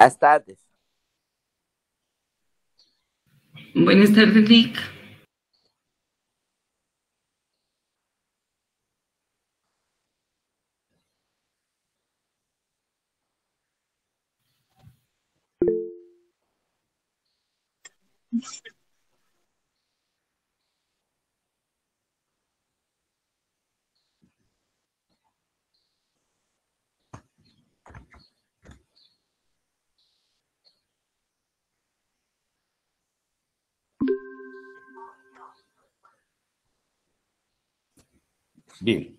Buenas tardes. Buenas tardes, Rick. Bien,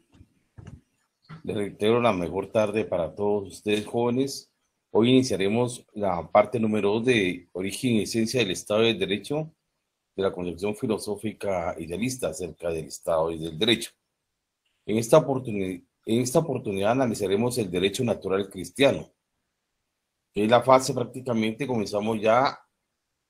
les reitero la mejor tarde para todos ustedes jóvenes. Hoy iniciaremos la parte número 2 de Origen y Esencia del Estado del Derecho de la conexión filosófica idealista acerca del Estado y del derecho. En esta, oportunidad, analizaremos el derecho natural cristiano, En la fase prácticamente comenzamos ya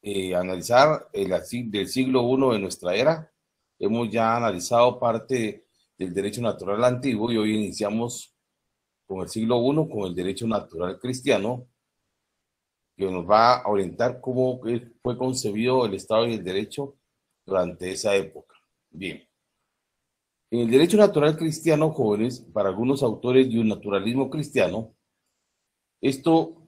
eh, a analizar el, del siglo I de nuestra era. Hemos ya analizado parte de el derecho natural antiguo y hoy iniciamos con el siglo I, con el derecho natural cristiano, que nos va a orientar cómo fue concebido el Estado y el derecho durante esa época. Bien. En el derecho natural cristiano, jóvenes, para algunos autores de un naturalismo cristiano, esto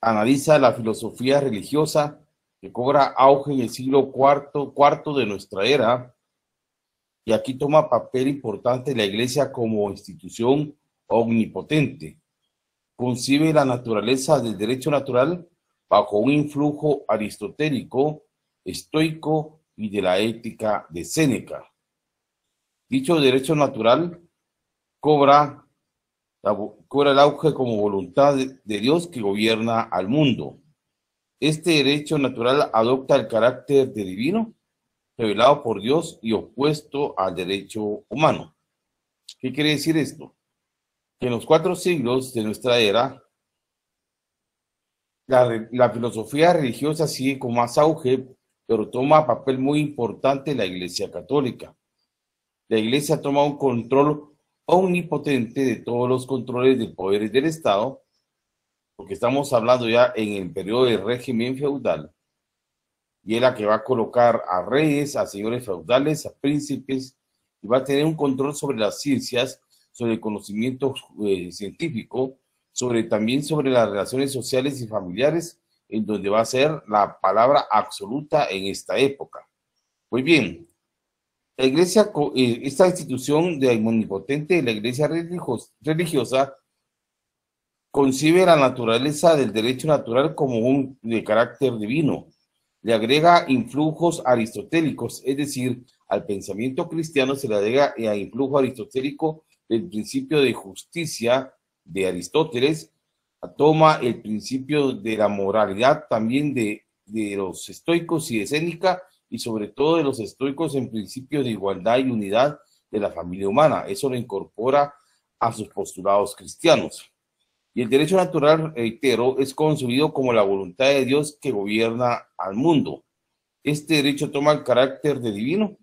analiza la filosofía religiosa que cobra auge en el siglo IV, cuarto de nuestra era, y aquí toma papel importante la Iglesia como institución omnipotente. Concibe la naturaleza del derecho natural bajo un influjo aristotélico, estoico y de la ética de Séneca. Dicho derecho natural cobra, el auge como voluntad de, de Dios que gobierna al mundo. Este derecho natural adopta el carácter de divino revelado por Dios y opuesto al derecho humano. ¿Qué quiere decir esto? Que en los cuatro siglos de nuestra era, la, filosofía religiosa sigue con más auge, pero toma papel muy importante en la Iglesia Católica. La Iglesia toma un control omnipotente de todos los controles de poderes del Estado, porque estamos hablando ya en el periodo del régimen feudal, y es la que va a colocar a reyes, a señores feudales, a príncipes, y va a tener un control sobre las ciencias, sobre el conocimiento eh, científico, sobre también sobre las relaciones sociales y familiares, en donde va a ser la palabra absoluta en esta época. Muy bien, la iglesia, eh, esta institución de omnipotente, la iglesia religiosa, concibe la naturaleza del derecho natural como un de carácter divino, le agrega influjos aristotélicos, es decir, al pensamiento cristiano se le agrega a influjo aristotélico el principio de justicia de Aristóteles, toma el principio de la moralidad también de, los estoicos y de y sobre todo de los estoicos en principio de igualdad y unidad de la familia humana. Eso lo incorpora a sus postulados cristianos. Y el derecho natural, reitero, es concebido como la voluntad de Dios que gobierna al mundo. Este derecho toma el carácter de divino,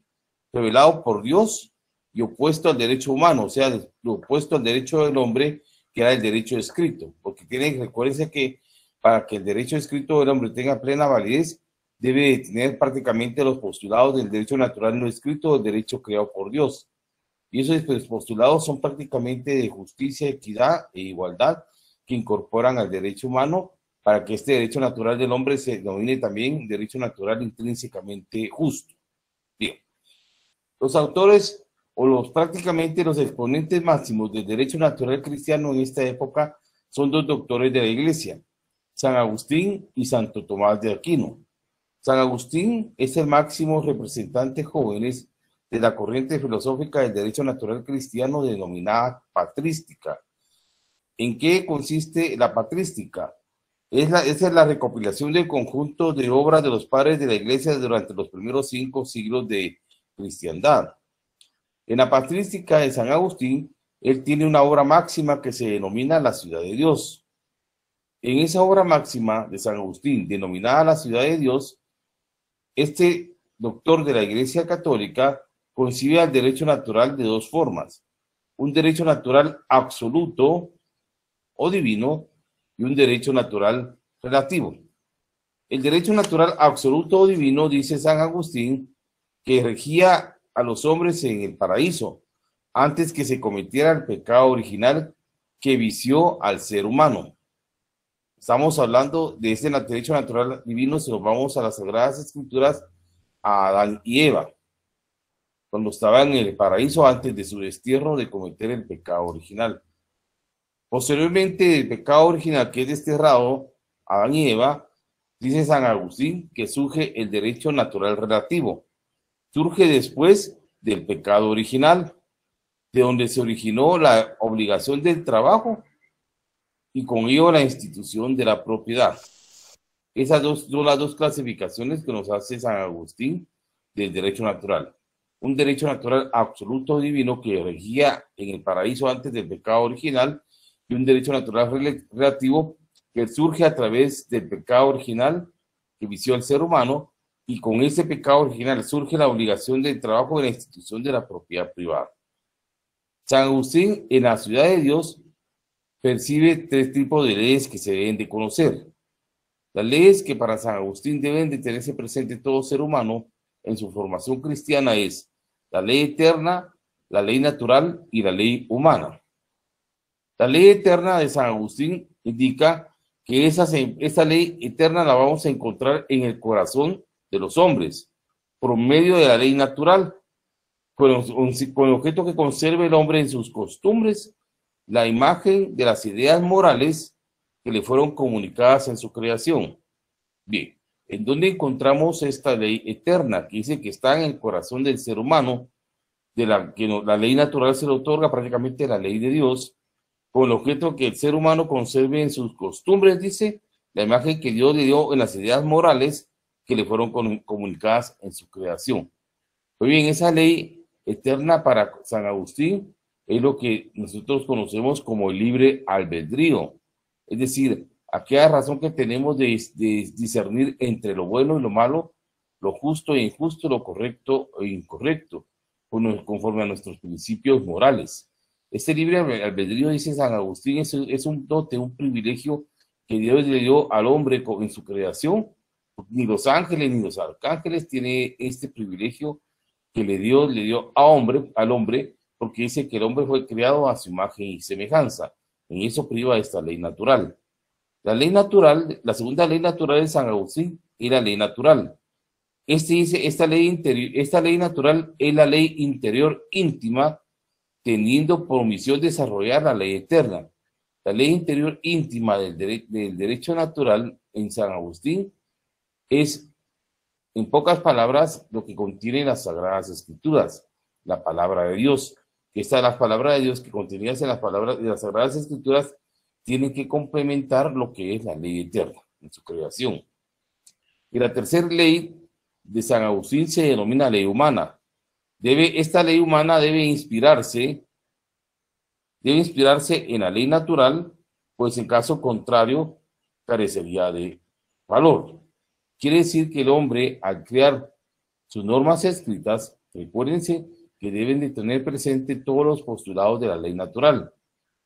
revelado por Dios y opuesto al derecho humano, o sea, lo opuesto al derecho del hombre, que era el derecho escrito. Porque tienen, recuérdense que para que el derecho escrito del hombre tenga plena validez, debe tener prácticamente los postulados del derecho natural no escrito, el derecho creado por Dios. Y esos pues, postulados son prácticamente de justicia, equidad e igualdad, que incorporan al derecho humano para que este derecho natural del hombre se denomine también derecho natural intrínsecamente justo. Bien, los autores o los prácticamente los exponentes máximos del derecho natural cristiano en esta época son dos doctores de la Iglesia, San Agustín y Santo Tomás de Aquino. San Agustín es el máximo representante jóvenes de la corriente filosófica del derecho natural cristiano denominada patrística ¿En qué consiste la patrística? Es la, esa es la recopilación del conjunto de obras de los padres de la iglesia durante los primeros cinco siglos de cristiandad. En la patrística de San Agustín, él tiene una obra máxima que se denomina la ciudad de Dios. En esa obra máxima de San Agustín, denominada la ciudad de Dios, este doctor de la Iglesia Católica concibe al derecho natural de dos formas. Un derecho natural absoluto o divino y un derecho natural relativo. El derecho natural absoluto o divino, dice San Agustín, que regía a los hombres en el paraíso antes que se cometiera el pecado original que vició al ser humano. Estamos hablando de ese derecho natural divino si nos vamos a las Sagradas Escrituras, a Adán y Eva, cuando estaban en el paraíso antes de su destierro de cometer el pecado original. Posteriormente, el pecado original que es desterrado, Adán y Eva, dice San Agustín que surge el derecho natural relativo. Surge después del pecado original, de donde se originó la obligación del trabajo y con ello la institución de la propiedad. Esas dos son las dos clasificaciones que nos hace San Agustín del derecho natural. Un derecho natural absoluto divino que regía en el paraíso antes del pecado original y un derecho natural relativo que surge a través del pecado original que vició el ser humano y con ese pecado original surge la obligación del trabajo en la institución de la propiedad privada. San Agustín en la ciudad de Dios percibe tres tipos de leyes que se deben de conocer. Las leyes que para San Agustín deben de tenerse presente todo ser humano en su formación cristiana es la ley eterna, la ley natural y la ley humana. La ley eterna de San Agustín indica que esa, ley eterna la vamos a encontrar en el corazón de los hombres, por medio de la ley natural, con, objeto que conserve el hombre en sus costumbres la imagen de las ideas morales que le fueron comunicadas en su creación. Bien, ¿en dónde encontramos esta ley eterna que dice que está en el corazón del ser humano, de la que la ley natural se le otorga prácticamente la ley de Dios, con el objeto que el ser humano conserve en sus costumbres, dice, la imagen que Dios le dio en las ideas morales que le fueron comunicadas en su creación. Pues bien, esa ley eterna para San Agustín es lo que nosotros conocemos como el libre albedrío, es decir, aquella razón que tenemos de discernir entre lo bueno y lo malo, lo justo e injusto, lo correcto e incorrecto, pues conforme a nuestros principios morales. Este libre albedrío, dice San Agustín, es, un dote, un privilegio que Dios le dio al hombre en su creación. Ni los ángeles ni los arcángeles tienen este privilegio que le dio, le dio a hombre, al hombre, porque dice que el hombre fue creado a su imagen y semejanza. En eso priva esta ley natural. La ley natural, la segunda ley natural de San Agustín es la ley natural. Este dice, esta ley, interior, esta ley natural es la ley interior íntima teniendo por misión desarrollar la ley eterna. La ley interior íntima del, derecho natural en San Agustín es, en pocas palabras, lo que contiene las Sagradas Escrituras, la palabra de Dios. que Esta la palabra de Dios que contenidas en las palabras de las Sagradas Escrituras tienen que complementar lo que es la ley eterna en su creación. Y la tercera ley de San Agustín se denomina ley humana, Debe, esta ley humana debe inspirarse, debe inspirarse en la ley natural, pues en caso contrario carecería de valor. Quiere decir que el hombre, al crear sus normas escritas, recuérdense que deben de tener presente todos los postulados de la ley natural.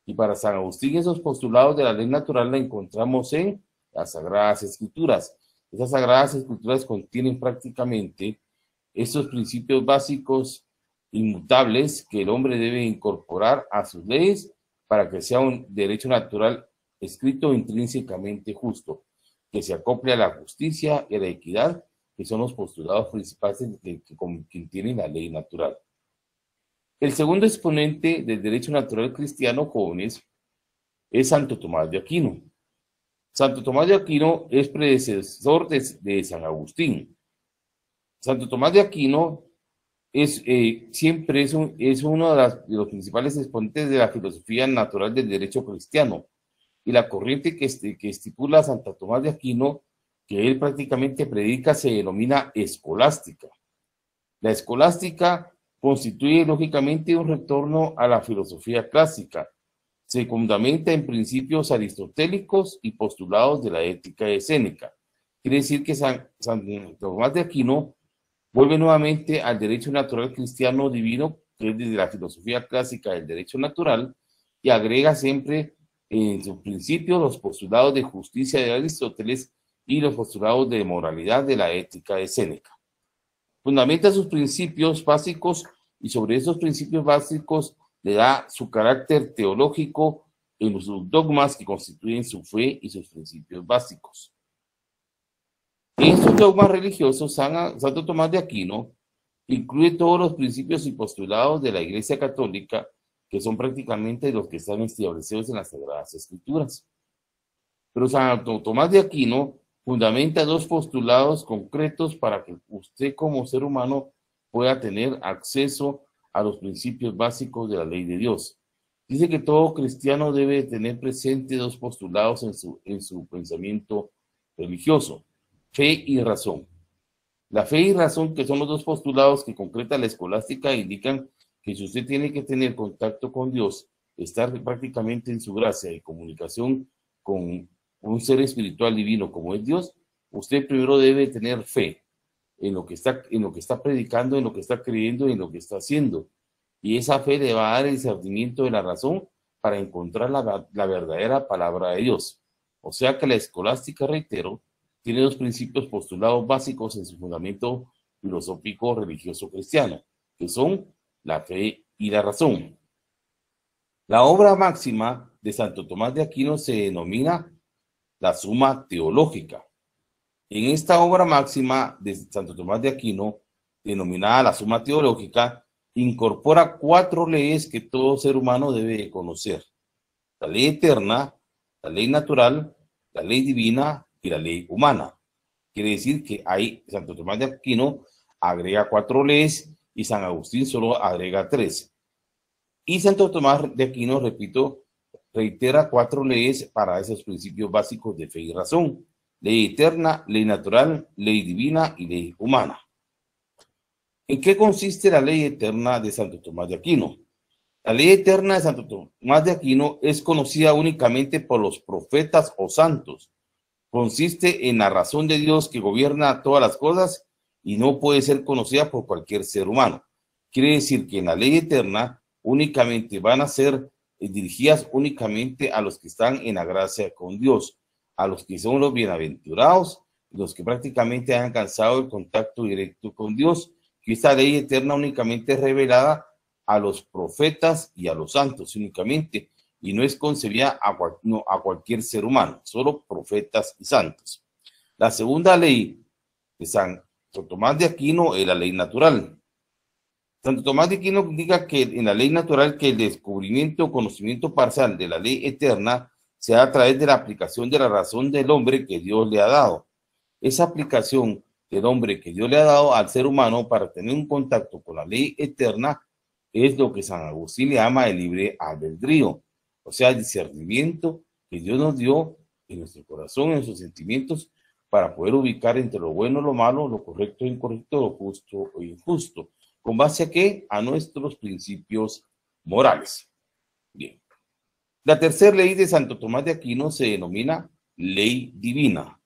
Y para San Agustín esos postulados de la ley natural la encontramos en las Sagradas Escrituras. Esas Sagradas Escrituras contienen prácticamente estos principios básicos inmutables que el hombre debe incorporar a sus leyes para que sea un derecho natural escrito intrínsecamente justo, que se acople a la justicia y a la equidad, que son los postulados principales que, que, tiene la ley natural. El segundo exponente del derecho natural cristiano, jóvenes, es Santo Tomás de Aquino. Santo Tomás de Aquino es predecesor de San Agustín, Santo Tomás de Aquino es, eh, siempre es, es uno de, los principales exponentes de la filosofía natural del derecho cristiano y la corriente que, que estipula Santo Tomás de Aquino, que él prácticamente predica, se denomina escolástica. La escolástica constituye lógicamente un retorno a la filosofía clásica. Se fundamenta en principios aristotélicos y postulados de la ética escénica. Quiere decir que Santo Tomás de Aquino Vuelve nuevamente al derecho natural cristiano divino, que es desde la filosofía clásica del derecho natural, y agrega siempre en sus principios los postulados de justicia de Aristóteles y los postulados de moralidad de la ética de Séneca. Fundamenta sus principios básicos y sobre esos principios básicos le da su carácter teológico en los dogmas que constituyen su fe y sus principios básicos. Estos dogmas religiosos, San, Santo Tomás de Aquino incluye todos los principios y postulados de la Iglesia Católica, que son prácticamente los que están establecidos en las Sagradas Escrituras. Pero Santo Tomás de Aquino fundamenta dos postulados concretos para que usted como ser humano pueda tener acceso a los principios básicos de la ley de Dios. Dice que todo cristiano debe tener presente dos postulados en su pensamiento religioso fe y razón. La fe y razón, que son los dos postulados que concreta la escolástica, indican que si usted tiene que tener contacto con Dios, estar prácticamente en su gracia y comunicación con un ser espiritual divino como es Dios, usted primero debe tener fe en lo que está, en lo que está predicando, en lo que está creyendo, y en lo que está haciendo. Y esa fe le va a dar el discernimiento de la razón para encontrar la verdadera palabra de Dios. O sea que la escolástica, reitero, tiene dos principios postulados básicos en su fundamento filosófico religioso cristiano, que son la fe y la razón. La obra máxima de Santo Tomás de Aquino se denomina la Suma Teológica. En esta obra máxima de Santo Tomás de Aquino, denominada la Suma Teológica, incorpora cuatro leyes que todo ser humano debe conocer. La ley eterna, la ley natural, la ley divina la ley humana. Quiere decir que ahí Santo Tomás de Aquino agrega cuatro leyes y San Agustín solo agrega tres. Y Santo Tomás de Aquino, repito, reitera cuatro leyes para esos principios básicos de fe y razón. Ley eterna, ley natural, ley divina y ley humana. ¿En qué consiste la ley eterna de Santo Tomás de Aquino? La ley eterna de Santo Tomás de Aquino es conocida únicamente por los profetas o santos consiste en la razón de Dios que gobierna todas las cosas y no puede ser conocida por cualquier ser humano. Quiere decir que en la ley eterna únicamente van a ser eh, dirigidas únicamente a los que están en la gracia con Dios, a los que son los bienaventurados, los que prácticamente han alcanzado el contacto directo con Dios, que esta ley eterna únicamente es revelada a los profetas y a los santos únicamente, y no es concebida a, no, a cualquier ser humano, solo profetas y santos. La segunda ley de San Tomás de Aquino es la ley natural. Santo Tomás de Aquino indica que en la ley natural que el descubrimiento o conocimiento parcial de la ley eterna se da a través de la aplicación de la razón del hombre que Dios le ha dado. Esa aplicación del hombre que Dios le ha dado al ser humano para tener un contacto con la ley eterna es lo que San Agustín le llama el libre albedrío o sea, el discernimiento que Dios nos dio en nuestro corazón, en sus sentimientos, para poder ubicar entre lo bueno lo malo, lo correcto e incorrecto, lo justo o e injusto. ¿Con base a qué? A nuestros principios morales. Bien. La tercera ley de Santo Tomás de Aquino se denomina ley divina.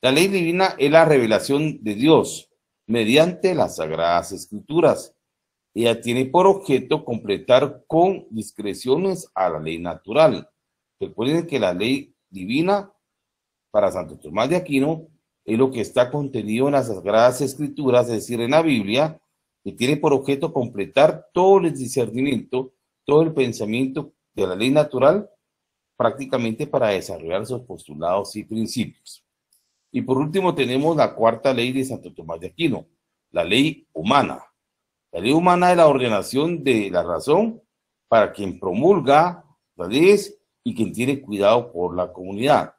La ley divina es la revelación de Dios mediante las sagradas escrituras ella tiene por objeto completar con discreciones a la ley natural. Recuerden que la ley divina para Santo Tomás de Aquino es lo que está contenido en las Sagradas Escrituras, es decir, en la Biblia, que tiene por objeto completar todo el discernimiento, todo el pensamiento de la ley natural, prácticamente para desarrollar sus postulados y principios. Y por último tenemos la cuarta ley de Santo Tomás de Aquino, la ley humana. La ley humana es la ordenación de la razón para quien promulga la ley y quien tiene cuidado por la comunidad.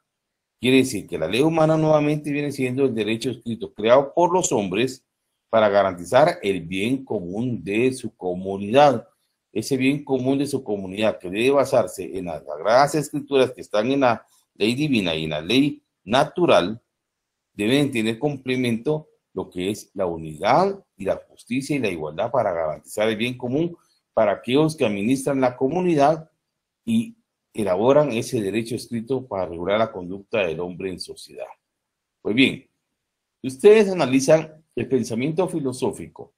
Quiere decir que la ley humana nuevamente viene siendo el derecho escrito creado por los hombres para garantizar el bien común de su comunidad. Ese bien común de su comunidad que debe basarse en las sagradas escrituras que están en la ley divina y en la ley natural, deben tener cumplimiento lo que es la unidad y la justicia y la igualdad para garantizar el bien común para aquellos que administran la comunidad y elaboran ese derecho escrito para regular la conducta del hombre en sociedad. Pues bien, ustedes analizan el pensamiento filosófico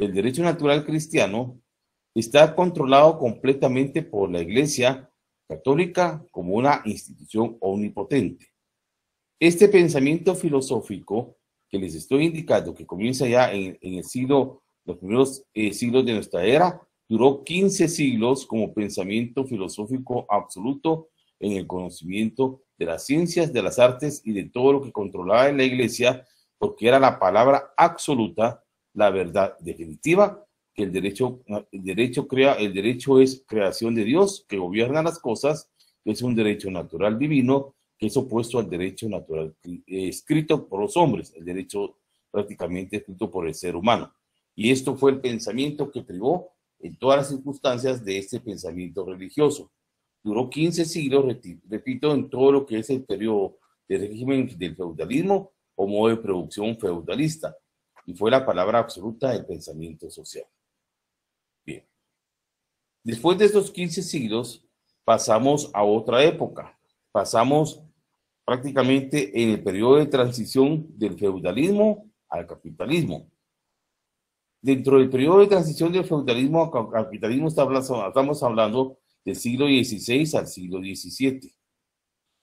el derecho natural cristiano, está controlado completamente por la Iglesia católica como una institución omnipotente. Este pensamiento filosófico que les estoy indicando, que comienza ya en, en el siglo, los primeros eh, siglos de nuestra era, duró 15 siglos como pensamiento filosófico absoluto en el conocimiento de las ciencias, de las artes y de todo lo que controlaba en la iglesia, porque era la palabra absoluta, la verdad definitiva, que el derecho, el derecho crea, el derecho es creación de Dios, que gobierna las cosas, que es un derecho natural divino, que es opuesto al derecho natural eh, escrito por los hombres, el derecho prácticamente escrito por el ser humano. Y esto fue el pensamiento que privó en todas las circunstancias de este pensamiento religioso. Duró 15 siglos, repito, en todo lo que es el periodo del régimen del feudalismo o modo de producción feudalista, y fue la palabra absoluta del pensamiento social. Bien. Después de estos 15 siglos, pasamos a otra época, pasamos prácticamente en el periodo de transición del feudalismo al capitalismo. Dentro del periodo de transición del feudalismo al capitalismo estamos hablando del siglo XVI al siglo XVII.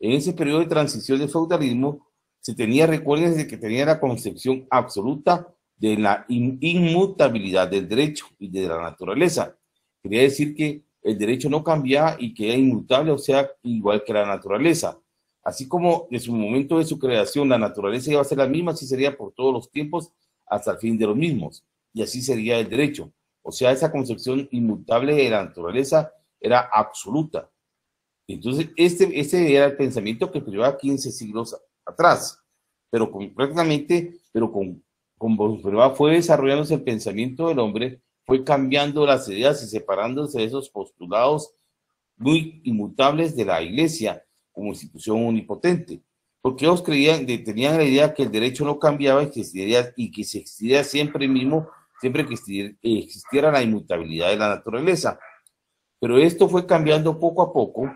En ese periodo de transición del feudalismo se tenía, de que tenía la concepción absoluta de la inmutabilidad del derecho y de la naturaleza. Quería decir que el derecho no cambiaba y que era inmutable, o sea, igual que la naturaleza. Así como en su momento de su creación la naturaleza iba a ser la misma, así sería por todos los tiempos hasta el fin de los mismos. Y así sería el derecho. O sea, esa concepción inmutable de la naturaleza era absoluta. Entonces, este, este era el pensamiento que llevaba 15 siglos atrás, pero concretamente, pero con, con fue desarrollándose el pensamiento del hombre, fue cambiando las ideas y separándose de esos postulados muy inmutables de la iglesia como institución unipotente, porque ellos creían, tenían la idea que el derecho no cambiaba y que, existiría, y que se existiría siempre mismo, siempre que existiera, la inmutabilidad de la naturaleza. Pero esto fue cambiando poco a poco,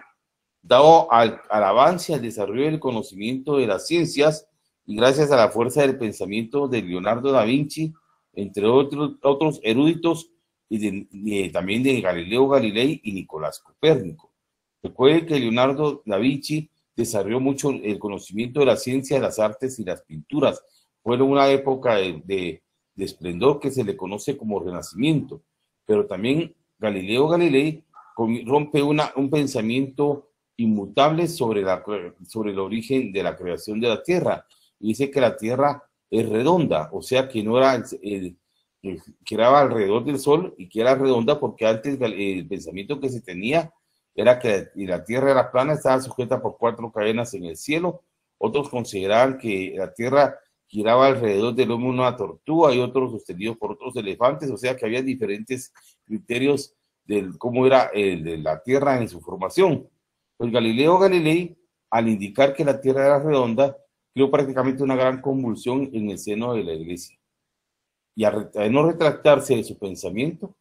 dado al, al avance, al desarrollo del conocimiento de las ciencias y gracias a la fuerza del pensamiento de Leonardo da Vinci, entre otros, otros eruditos, y también de Galileo Galilei y Nicolás Copérnico. Recuerde que Leonardo da Vinci desarrolló mucho el conocimiento de la ciencia, las artes y las pinturas. Fueron una época de, esplendor que se le conoce como Renacimiento, pero también Galileo Galilei rompe un pensamiento inmutable sobre, sobre el origen de la creación de la Tierra. Y dice que la Tierra es redonda, o sea que no era que era alrededor del Sol y que era redonda porque antes el pensamiento que se tenía era que y la Tierra era plana, estaba sujeta por cuatro cadenas en el cielo. Otros consideraban que la Tierra giraba alrededor del hombre una tortuga y otros sostenidos por otros elefantes, o sea que había diferentes criterios de cómo era el de la Tierra en su formación. Pues Galileo Galilei, al indicar que la Tierra era redonda, creó prácticamente una gran convulsión en el seno de la Iglesia. Y al no retractarse de su pensamiento,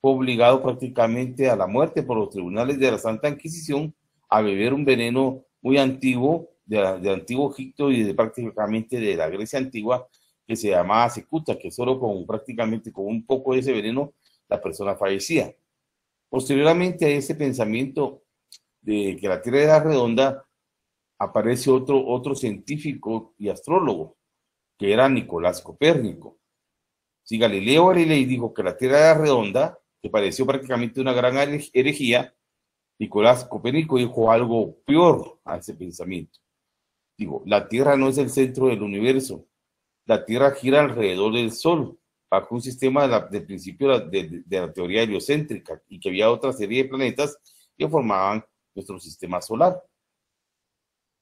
obligado prácticamente a la muerte por los tribunales de la Santa Inquisición a beber un veneno muy antiguo de, antiguo Egipto y de prácticamente de la Grecia antigua que se llamaba secuta, que solo con prácticamente con un poco de ese veneno la persona fallecía. Posteriormente a ese pensamiento de que la Tierra era redonda, aparece otro, otro científico y astrólogo, que era Nicolás Copérnico. Si Galileo Galilei dijo que la Tierra era redonda, que pareció prácticamente una gran herejía, Nicolás Copérnico dijo algo peor a ese pensamiento. Digo, la Tierra no es el centro del universo, la Tierra gira alrededor del Sol, bajo un sistema del principio de, la teoría heliocéntrica, y que había otra serie de planetas que formaban nuestro sistema solar.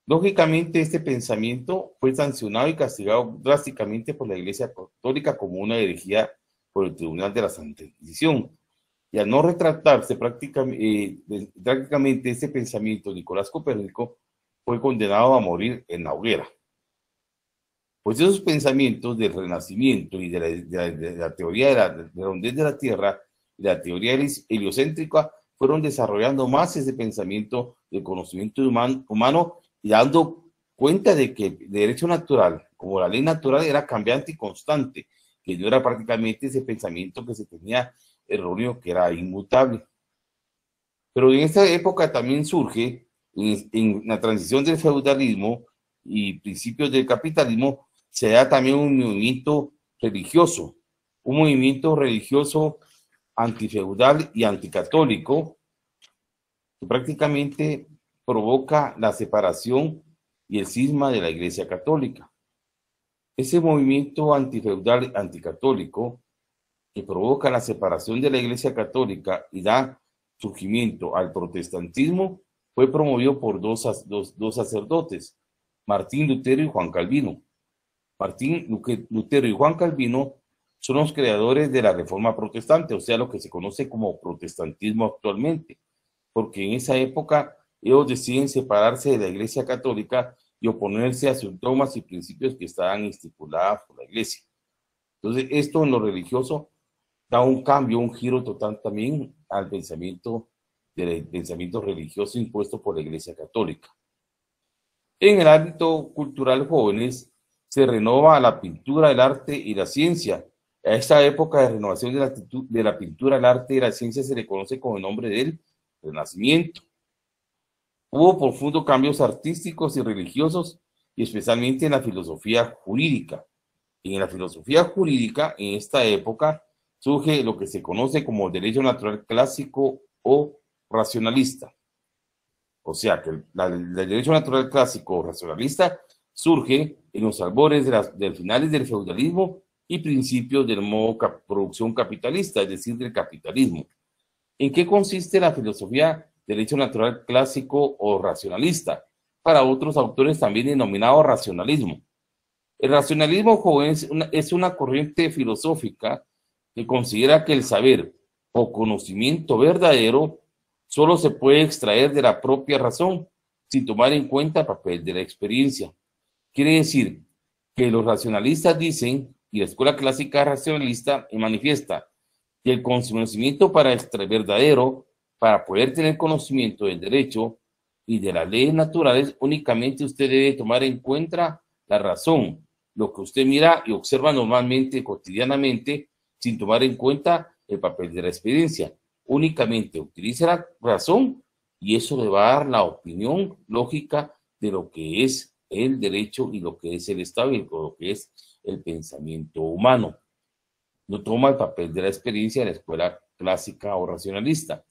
Lógicamente, este pensamiento fue sancionado y castigado drásticamente por la Iglesia Católica como una herejía por el Tribunal de la Santa Inquisición, y al no retractarse eh, prácticamente, ese pensamiento, Nicolás Copérnico fue condenado a morir en la hoguera. Pues esos pensamientos del renacimiento y de la, teoría de la redondez de, la Tierra y la teoría heliocéntrica fueron desarrollando más ese pensamiento del conocimiento humano y dando cuenta de que el derecho natural, como la ley natural, era cambiante y constante, que no era prácticamente ese pensamiento que se tenía erróneo que era inmutable. Pero en esta época también surge, en, la transición del feudalismo y principios del capitalismo, se da también un movimiento religioso, un movimiento religioso antifeudal y anticatólico, que prácticamente provoca la separación y el cisma de la Iglesia Católica. Ese movimiento antifeudal anticatólico que provoca la separación de la Iglesia Católica y da surgimiento al protestantismo fue promovido por dos, dos, sacerdotes, Martín Lutero y Juan Calvino. Martín Lutero y Juan Calvino son los creadores de la Reforma Protestante, o sea, lo que se conoce como protestantismo actualmente, porque en esa época ellos deciden separarse de la Iglesia Católica y oponerse a sus dogmas y principios que estaban estipulados por la Iglesia. Entonces, esto en lo religioso da un cambio, un giro total también al pensamiento del pensamiento religioso impuesto por la Iglesia Católica. En el ámbito cultural jóvenes se renova la pintura, el arte y la ciencia. A esta época de renovación de la, de la pintura, el arte y la ciencia se le conoce con el nombre del Renacimiento. Hubo profundos cambios artísticos y religiosos, y especialmente en la filosofía jurídica. Y en la filosofía jurídica, en esta época, surge lo que se conoce como derecho natural clásico o racionalista. O sea, que el derecho natural clásico o racionalista surge en los albores de, las, finales del feudalismo y principios del modo de producción capitalista, es decir, del capitalismo. ¿En qué consiste la filosofía derecho natural clásico o racionalista? Para otros autores también denominado racionalismo. El racionalismo joven es una corriente filosófica que considera que el saber o conocimiento verdadero solo se puede extraer de la propia razón, sin tomar en cuenta el papel de la experiencia. Quiere decir que los racionalistas dicen, y la escuela clásica racionalista manifiesta, que el conocimiento para extraer verdadero, para poder tener conocimiento del derecho y de las leyes naturales, únicamente usted debe tomar en cuenta la razón, lo que usted mira y observa normalmente, cotidianamente, sin tomar en cuenta el papel de la experiencia. Únicamente utiliza la razón y eso le va a dar la opinión lógica de lo que es el derecho y lo que es el Estado y lo que es el pensamiento humano. No toma el papel de la experiencia de la escuela clásica o racionalista.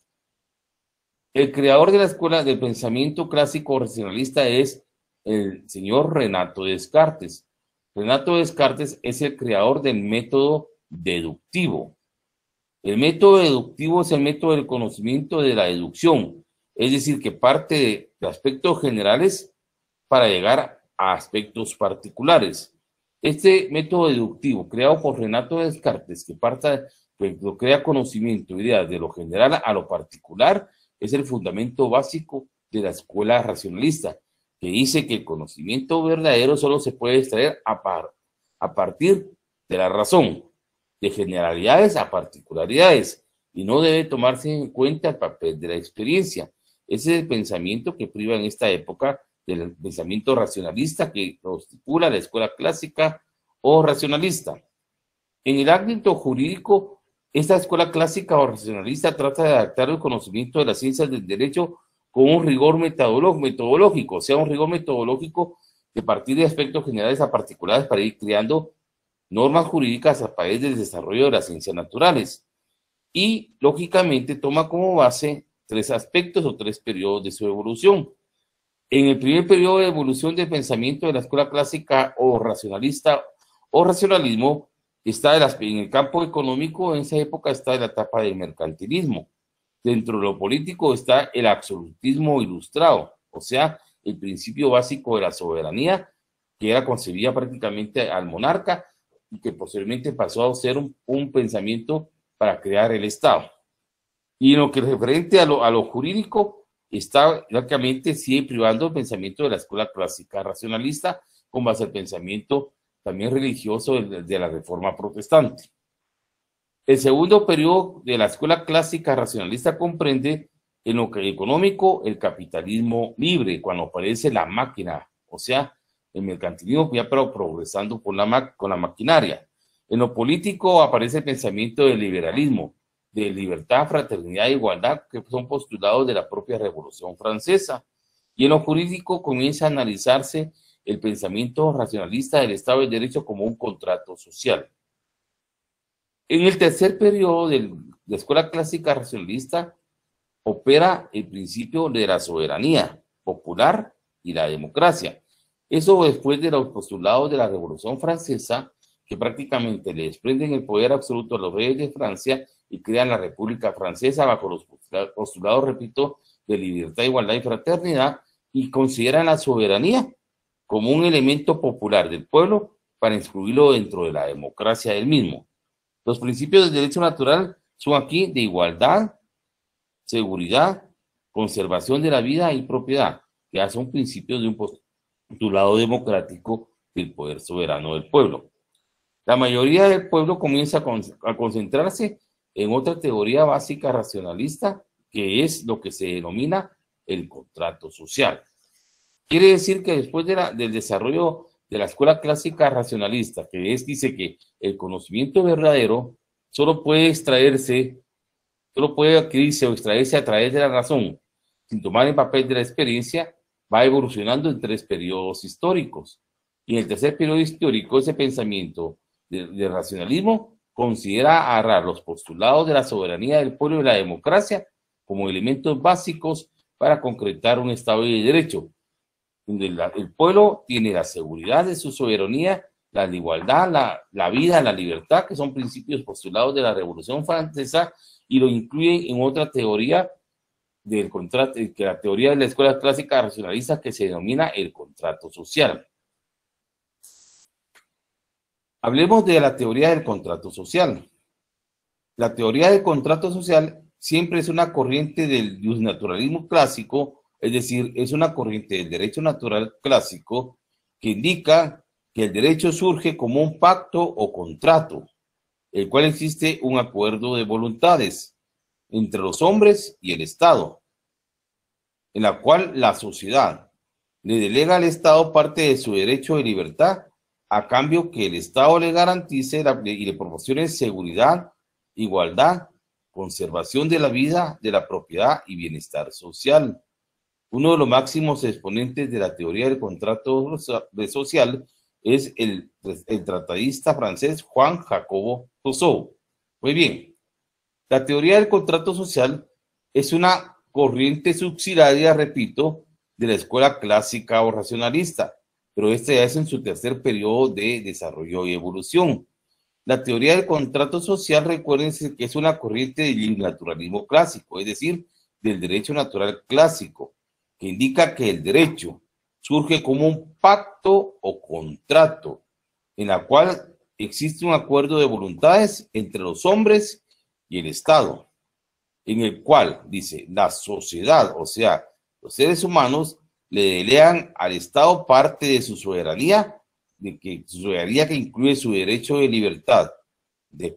El creador de la escuela del pensamiento clásico o racionalista es el señor Renato Descartes. Renato Descartes es el creador del método deductivo. El método deductivo es el método del conocimiento de la deducción, es decir, que parte de aspectos generales para llegar a aspectos particulares. Este método deductivo, creado por Renato Descartes, que que crea conocimiento, ideas de lo general a lo particular, es el fundamento básico de la escuela racionalista, que dice que el conocimiento verdadero solo se puede extraer a partir de la razón de generalidades a particularidades y no debe tomarse en cuenta el papel de la experiencia. Ese es el pensamiento que priva en esta época del pensamiento racionalista que articula la escuela clásica o racionalista. En el ámbito jurídico, esta escuela clásica o racionalista trata de adaptar el conocimiento de las ciencias del derecho con un rigor metodológico, o sea, un rigor metodológico de partir de aspectos generales a particulares para ir creando normas jurídicas a través del desarrollo de las ciencias naturales y, lógicamente, toma como base tres aspectos o tres periodos de su evolución. En el primer periodo de evolución del pensamiento de la escuela clásica o racionalista o racionalismo, está en el campo económico, en esa época está la etapa del mercantilismo. Dentro de lo político está el absolutismo ilustrado, o sea, el principio básico de la soberanía, que era concebida prácticamente al monarca que posteriormente pasó a ser un, pensamiento para crear el Estado. Y en lo que referente a lo, a lo jurídico, está prácticamente sigue privando el pensamiento de la escuela clásica racionalista con base el pensamiento también religioso de, la reforma protestante. El segundo periodo de la escuela clásica racionalista comprende en lo que económico el capitalismo libre, cuando aparece la máquina, o sea, el mercantilismo, ya pero progresando con la, con la maquinaria. En lo político aparece el pensamiento del liberalismo, de libertad, fraternidad e igualdad, que son postulados de la propia Revolución Francesa. Y en lo jurídico comienza a analizarse el pensamiento racionalista del Estado de Derecho como un contrato social. En el tercer periodo de la Escuela Clásica Racionalista opera el principio de la soberanía popular y la democracia, eso después de los postulados de la Revolución Francesa, que prácticamente le desprenden el poder absoluto a los reyes de Francia y crean la República Francesa bajo los postulados, repito, de libertad, igualdad y fraternidad, y consideran la soberanía como un elemento popular del pueblo para incluirlo dentro de la democracia del mismo. Los principios del derecho natural son aquí de igualdad, seguridad, conservación de la vida y propiedad, que ya son principios de un, tu lado democrático del poder soberano del pueblo. La mayoría del pueblo comienza a concentrarse en otra teoría básica racionalista que es lo que se denomina el contrato social. Quiere decir que después del desarrollo de la escuela clásica racionalista, que es, dice que el conocimiento verdadero solo puede extraerse, solo puede adquirirse o extraerse a través de la razón, sin tomar el papel de la experiencia, va evolucionando en tres periodos históricos. Y en el tercer periodo histórico, ese pensamiento del de racionalismo considera agarrar los postulados de la soberanía del pueblo y la democracia como elementos básicos para concretar un Estado de Derecho, donde el, pueblo tiene la seguridad de su soberanía, la igualdad, la, vida, la libertad, que son principios postulados de la Revolución Francesa, y lo incluye en otra teoría del contrato, que la teoría de la escuela clásica racionalista que se denomina el contrato social. Hablemos de la teoría del contrato social. La teoría del contrato social siempre es una corriente del naturalismo clásico, es decir, es una corriente del derecho natural clásico que indica que el derecho surge como un pacto o contrato, el cual existe un acuerdo de voluntades entre los hombres y el Estado, en la cual la sociedad le delega al Estado parte de su derecho de libertad a cambio que el Estado le garantice y le proporcione seguridad, igualdad, conservación de la vida, de la propiedad y bienestar social. Uno de los máximos exponentes de la teoría del contrato social es el, tratadista francés Juan Jacobo Rousseau. Muy bien, la teoría del contrato social es una corriente subsidiaria, repito, de la escuela clásica o racionalista, pero esta ya es en su tercer periodo de desarrollo y evolución. La teoría del contrato social, recuérdense que es una corriente del naturalismo clásico, es decir, del derecho natural clásico, que indica que el derecho surge como un pacto o contrato, en la cual existe un acuerdo de voluntades entre los hombres el Estado, en el cual, dice, la sociedad, o sea, los seres humanos, le delegan al Estado parte de su soberanía, de que, su soberanía que incluye su derecho de libertad, de,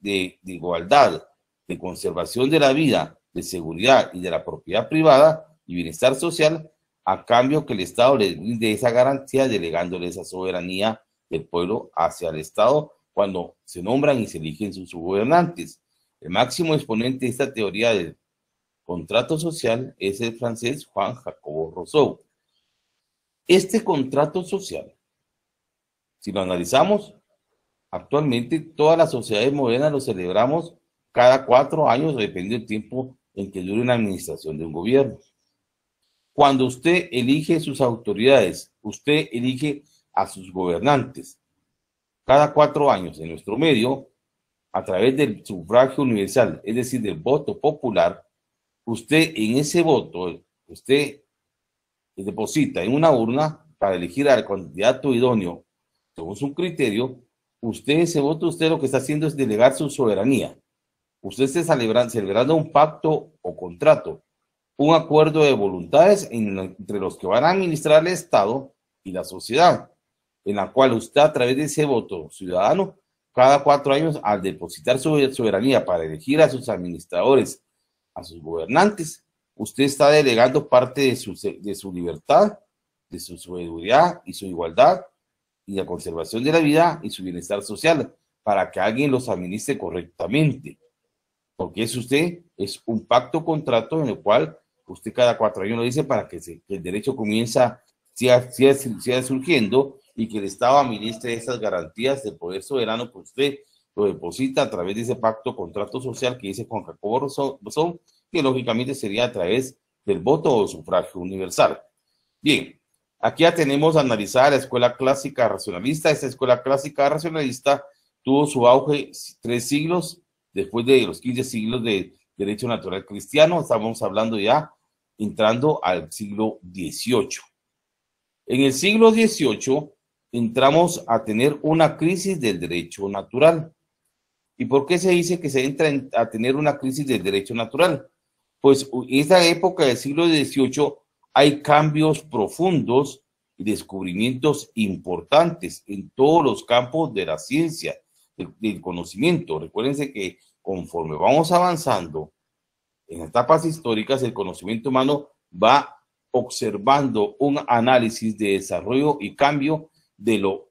de, igualdad, de conservación de la vida, de seguridad y de la propiedad privada y bienestar social, a cambio que el Estado le brinde esa garantía delegándole esa soberanía del pueblo hacia el Estado cuando se nombran y se eligen sus gobernantes. El máximo exponente de esta teoría del contrato social es el francés Juan Jacobo Rousseau. Este contrato social, si lo analizamos, actualmente todas las sociedades modernas lo celebramos cada cuatro años, depende del tiempo en que dure una administración de un gobierno. Cuando usted elige sus autoridades, usted elige a sus gobernantes. Cada cuatro años en nuestro medio a través del sufragio universal, es decir, del voto popular, usted en ese voto, usted deposita en una urna para elegir al candidato idóneo según su criterio, usted ese voto, usted lo que está haciendo es delegar su soberanía. Usted está celebrando un pacto o contrato, un acuerdo de voluntades entre los que van a administrar el Estado y la sociedad, en la cual usted a través de ese voto ciudadano cada cuatro años al depositar su soberanía para elegir a sus administradores, a sus gobernantes, usted está delegando parte de su, de su libertad, de su seguridad y su igualdad y la conservación de la vida y su bienestar social para que alguien los administre correctamente. Porque es usted, es un pacto contrato en el cual usted cada cuatro años lo dice para que, el derecho comienza, siga, siga surgiendo y que el Estado administre esas garantías del poder soberano que usted lo deposita a través de ese pacto contrato social que dice con Jacobo Rosón, que lógicamente sería a través del voto o sufragio universal. Bien, aquí ya tenemos analizar la escuela clásica racionalista. Esta escuela clásica racionalista tuvo su auge tres siglos después de los 15 siglos de derecho natural cristiano. Estamos hablando ya entrando al siglo XVIII. En el siglo XVIII, entramos a tener una crisis del derecho natural. ¿Y por qué se dice que se entra a tener una crisis del derecho natural? Pues en esta época del siglo XVIII hay cambios profundos y descubrimientos importantes en todos los campos de la ciencia, del, del conocimiento. Recuérdense que conforme vamos avanzando en etapas históricas, el conocimiento humano va observando un análisis de desarrollo y cambio de lo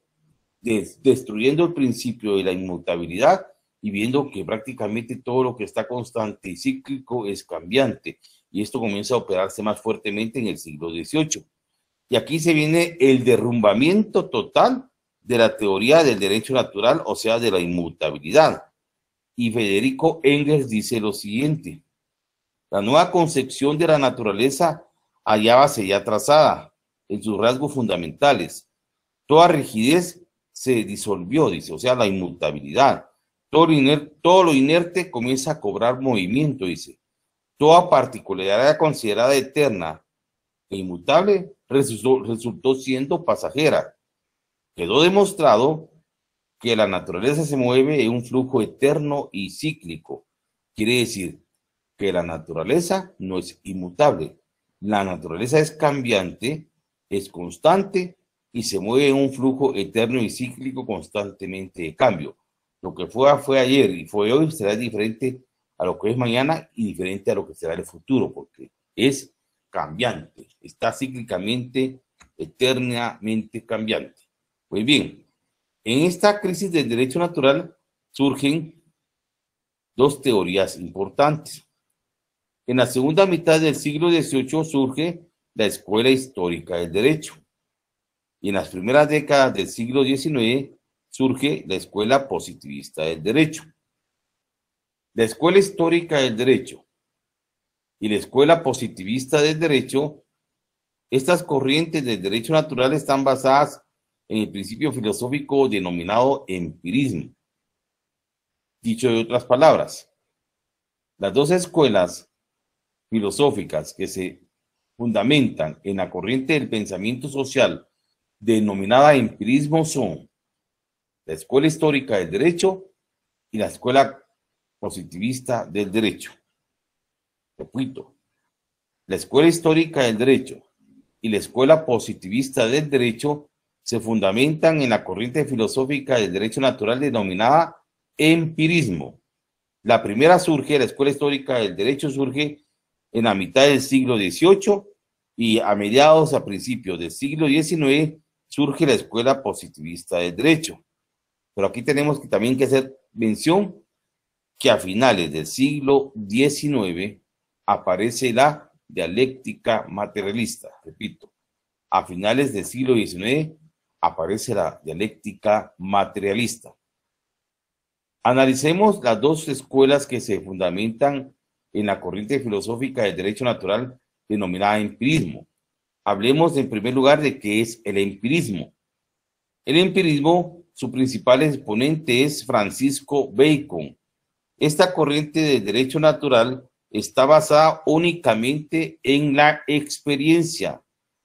destruyendo el principio de la inmutabilidad y viendo que prácticamente todo lo que está constante y cíclico es cambiante. Y esto comienza a operarse más fuertemente en el siglo XVIII. Y aquí se viene el derrumbamiento total de la teoría del derecho natural, o sea, de la inmutabilidad. Y Federico Engels dice lo siguiente, la nueva concepción de la naturaleza hallábase ya trazada en sus rasgos fundamentales, Toda rigidez se disolvió, dice, o sea, la inmutabilidad. Todo lo, inerte, comienza a cobrar movimiento, dice. Toda particularidad considerada eterna e inmutable resultó siendo pasajera. Quedó demostrado que la naturaleza se mueve en un flujo eterno y cíclico. Quiere decir que la naturaleza no es inmutable. La naturaleza es cambiante, es constante y se mueve en un flujo eterno y cíclico constantemente de cambio. Lo que fue, fue ayer y fue hoy será diferente a lo que es mañana y diferente a lo que será el futuro, porque es cambiante, está cíclicamente, eternamente cambiante. Muy bien, en esta crisis del derecho natural surgen dos teorías importantes. En la segunda mitad del siglo XVIII surge la escuela histórica del derecho, y en las primeras décadas del siglo XIX surge la Escuela Positivista del Derecho. La Escuela Histórica del Derecho y la Escuela Positivista del Derecho, estas corrientes del derecho natural están basadas en el principio filosófico denominado empirismo. Dicho de otras palabras, las dos escuelas filosóficas que se fundamentan en la corriente del pensamiento social denominada empirismo son la Escuela Histórica del Derecho y la Escuela Positivista del Derecho. Repito, la Escuela Histórica del Derecho y la Escuela Positivista del Derecho se fundamentan en la corriente filosófica del derecho natural denominada empirismo. La primera surge, la Escuela Histórica del Derecho surge en la mitad del siglo XVIII y a mediados, a principios del siglo XIX, surge la escuela positivista del derecho. Pero aquí tenemos que, también que hacer mención que a finales del siglo XIX aparece la dialéctica materialista. Repito, a finales del siglo XIX aparece la dialéctica materialista. Analicemos las dos escuelas que se fundamentan en la corriente filosófica del derecho natural denominada empirismo. Hablemos en primer lugar de qué es el empirismo. El empirismo, su principal exponente es Francisco Bacon. Esta corriente del derecho natural está basada únicamente en la experiencia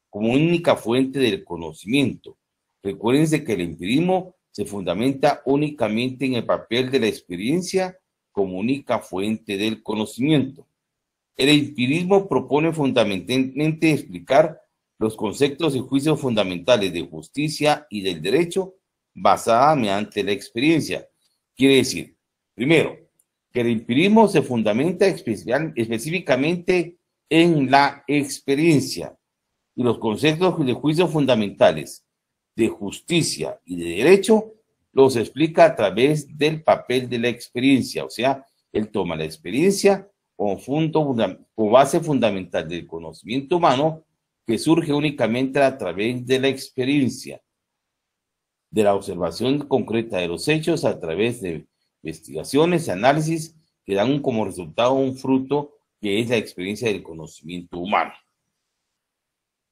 como única fuente del conocimiento. Recuérdense que el empirismo se fundamenta únicamente en el papel de la experiencia como única fuente del conocimiento. El empirismo propone fundamentalmente explicar los conceptos y juicios fundamentales de justicia y del derecho basada mediante la experiencia. Quiere decir, primero, que el empirismo se fundamenta específicamente en la experiencia y los conceptos de juicios fundamentales de justicia y de derecho los explica a través del papel de la experiencia, o sea, él toma la experiencia como, como base fundamental del conocimiento humano que surge únicamente a través de la experiencia, de la observación concreta de los hechos a través de investigaciones, análisis que dan como resultado un fruto que es la experiencia del conocimiento humano.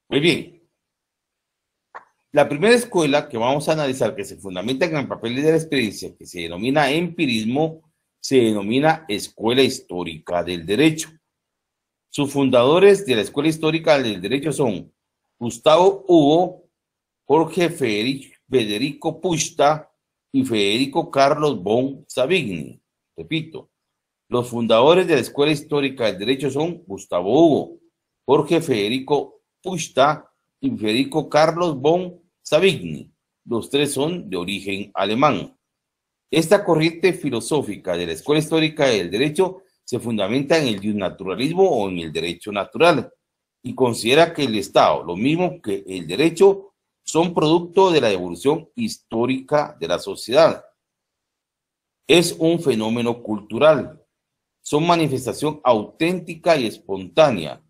Muy bien. La primera escuela que vamos a analizar, que se fundamenta en el papel de la experiencia, que se denomina empirismo, se denomina escuela histórica del derecho. Sus fundadores de la Escuela Histórica del Derecho son Gustavo Hugo, Jorge Federico Pusta y Federico Carlos Bon Savigny. Repito, los fundadores de la Escuela Histórica del Derecho son Gustavo Hugo, Jorge Federico Pusta y Federico Carlos Bon Savigny. Los tres son de origen alemán. Esta corriente filosófica de la Escuela Histórica del Derecho se fundamenta en el naturalismo o en el derecho natural y considera que el Estado, lo mismo que el derecho, son producto de la evolución histórica de la sociedad. Es un fenómeno cultural, son manifestación auténtica y espontánea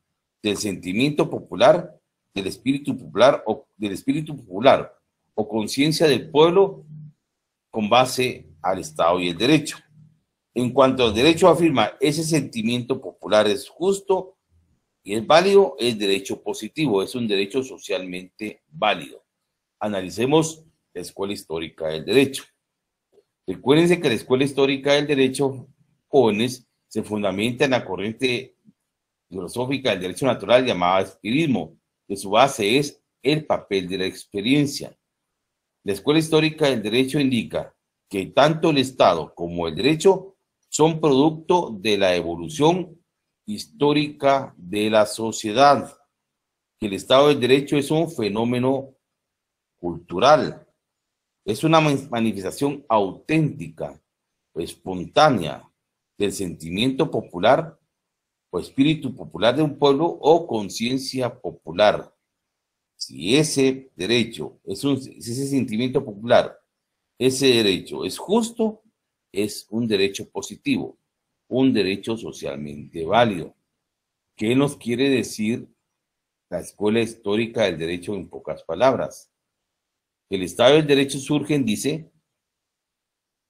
del sentimiento popular, del espíritu popular o del espíritu popular o conciencia del pueblo con base al Estado y el derecho. En cuanto al derecho afirma, ese sentimiento popular es justo y es válido, es derecho positivo, es un derecho socialmente válido. Analicemos la Escuela Histórica del Derecho. Recuérdense que la Escuela Histórica del Derecho, jóvenes, se fundamenta en la corriente filosófica del derecho natural llamada espiritismo, que su base es el papel de la experiencia. La Escuela Histórica del Derecho indica que tanto el Estado como el derecho son producto de la evolución histórica de la sociedad, que el Estado de Derecho es un fenómeno cultural, es una manifestación auténtica, espontánea, del sentimiento popular o espíritu popular de un pueblo o conciencia popular. Si ese derecho, es un, si ese sentimiento popular, ese derecho es justo, es un derecho positivo, un derecho socialmente válido. ¿Qué nos quiere decir la escuela histórica del derecho en pocas palabras? El Estado del Derecho surgen, dice,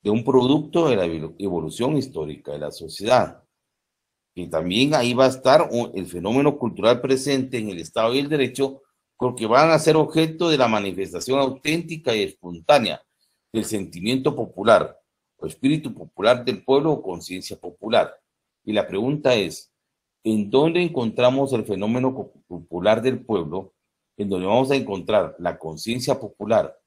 de un producto de la evolución histórica de la sociedad. Y también ahí va a estar el fenómeno cultural presente en el Estado y el derecho, porque van a ser objeto de la manifestación auténtica y espontánea del sentimiento popular, espíritu popular del pueblo o conciencia popular. Y la pregunta es, ¿en dónde encontramos el fenómeno popular del pueblo? En dónde vamos a encontrar la conciencia popular,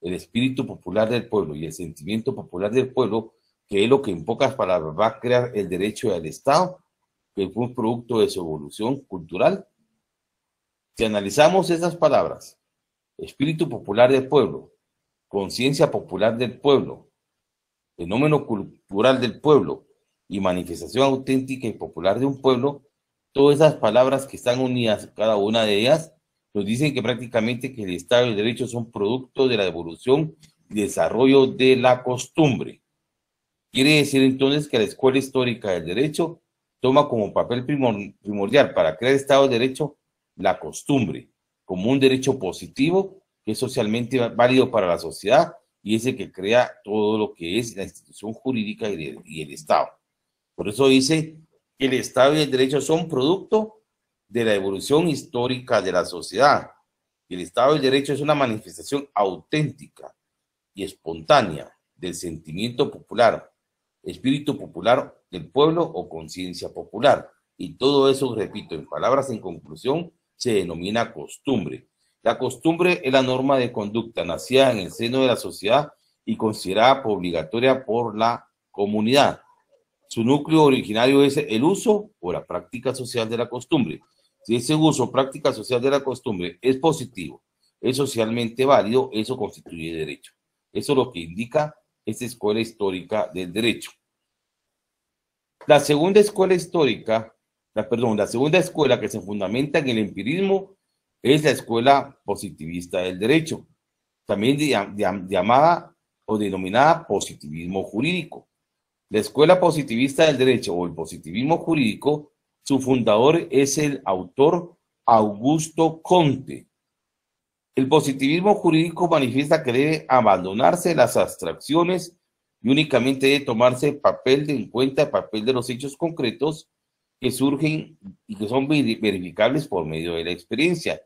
el espíritu popular del pueblo y el sentimiento popular del pueblo, que es lo que en pocas palabras va a crear el derecho del Estado, que fue un producto de su evolución cultural. Si analizamos esas palabras, espíritu popular del pueblo, conciencia popular del pueblo, fenómeno cultural del pueblo y manifestación auténtica y popular de un pueblo, todas esas palabras que están unidas, cada una de ellas, nos dicen que prácticamente que el Estado y el Derecho son producto de la evolución y desarrollo de la costumbre. Quiere decir entonces que la escuela histórica del derecho toma como papel primordial para crear Estado de Derecho la costumbre, como un derecho positivo que es socialmente válido para la sociedad y es que crea todo lo que es la institución jurídica y el, Estado. Por eso dice que el Estado y el derecho son producto de la evolución histórica de la sociedad. El Estado y el Derecho es una manifestación auténtica y espontánea del sentimiento popular, espíritu popular del pueblo o conciencia popular. Y todo eso, repito, en palabras en conclusión, se denomina costumbre. La costumbre es la norma de conducta nacida en el seno de la sociedad y considerada obligatoria por la comunidad. Su núcleo originario es el uso o la práctica social de la costumbre. Si ese uso o práctica social de la costumbre es positivo, es socialmente válido, eso constituye derecho. Eso es lo que indica esta escuela histórica del derecho. La segunda escuela histórica, la, perdón, la segunda escuela que se fundamenta en el empirismo es la escuela positivista del derecho, también llamada o denominada positivismo jurídico. La escuela positivista del derecho o el positivismo jurídico, su fundador es el autor Augusto Conte. El positivismo jurídico manifiesta que debe abandonarse las abstracciones y únicamente debe tomarse papel de en cuenta, papel de los hechos concretos que surgen y que son verificables por medio de la experiencia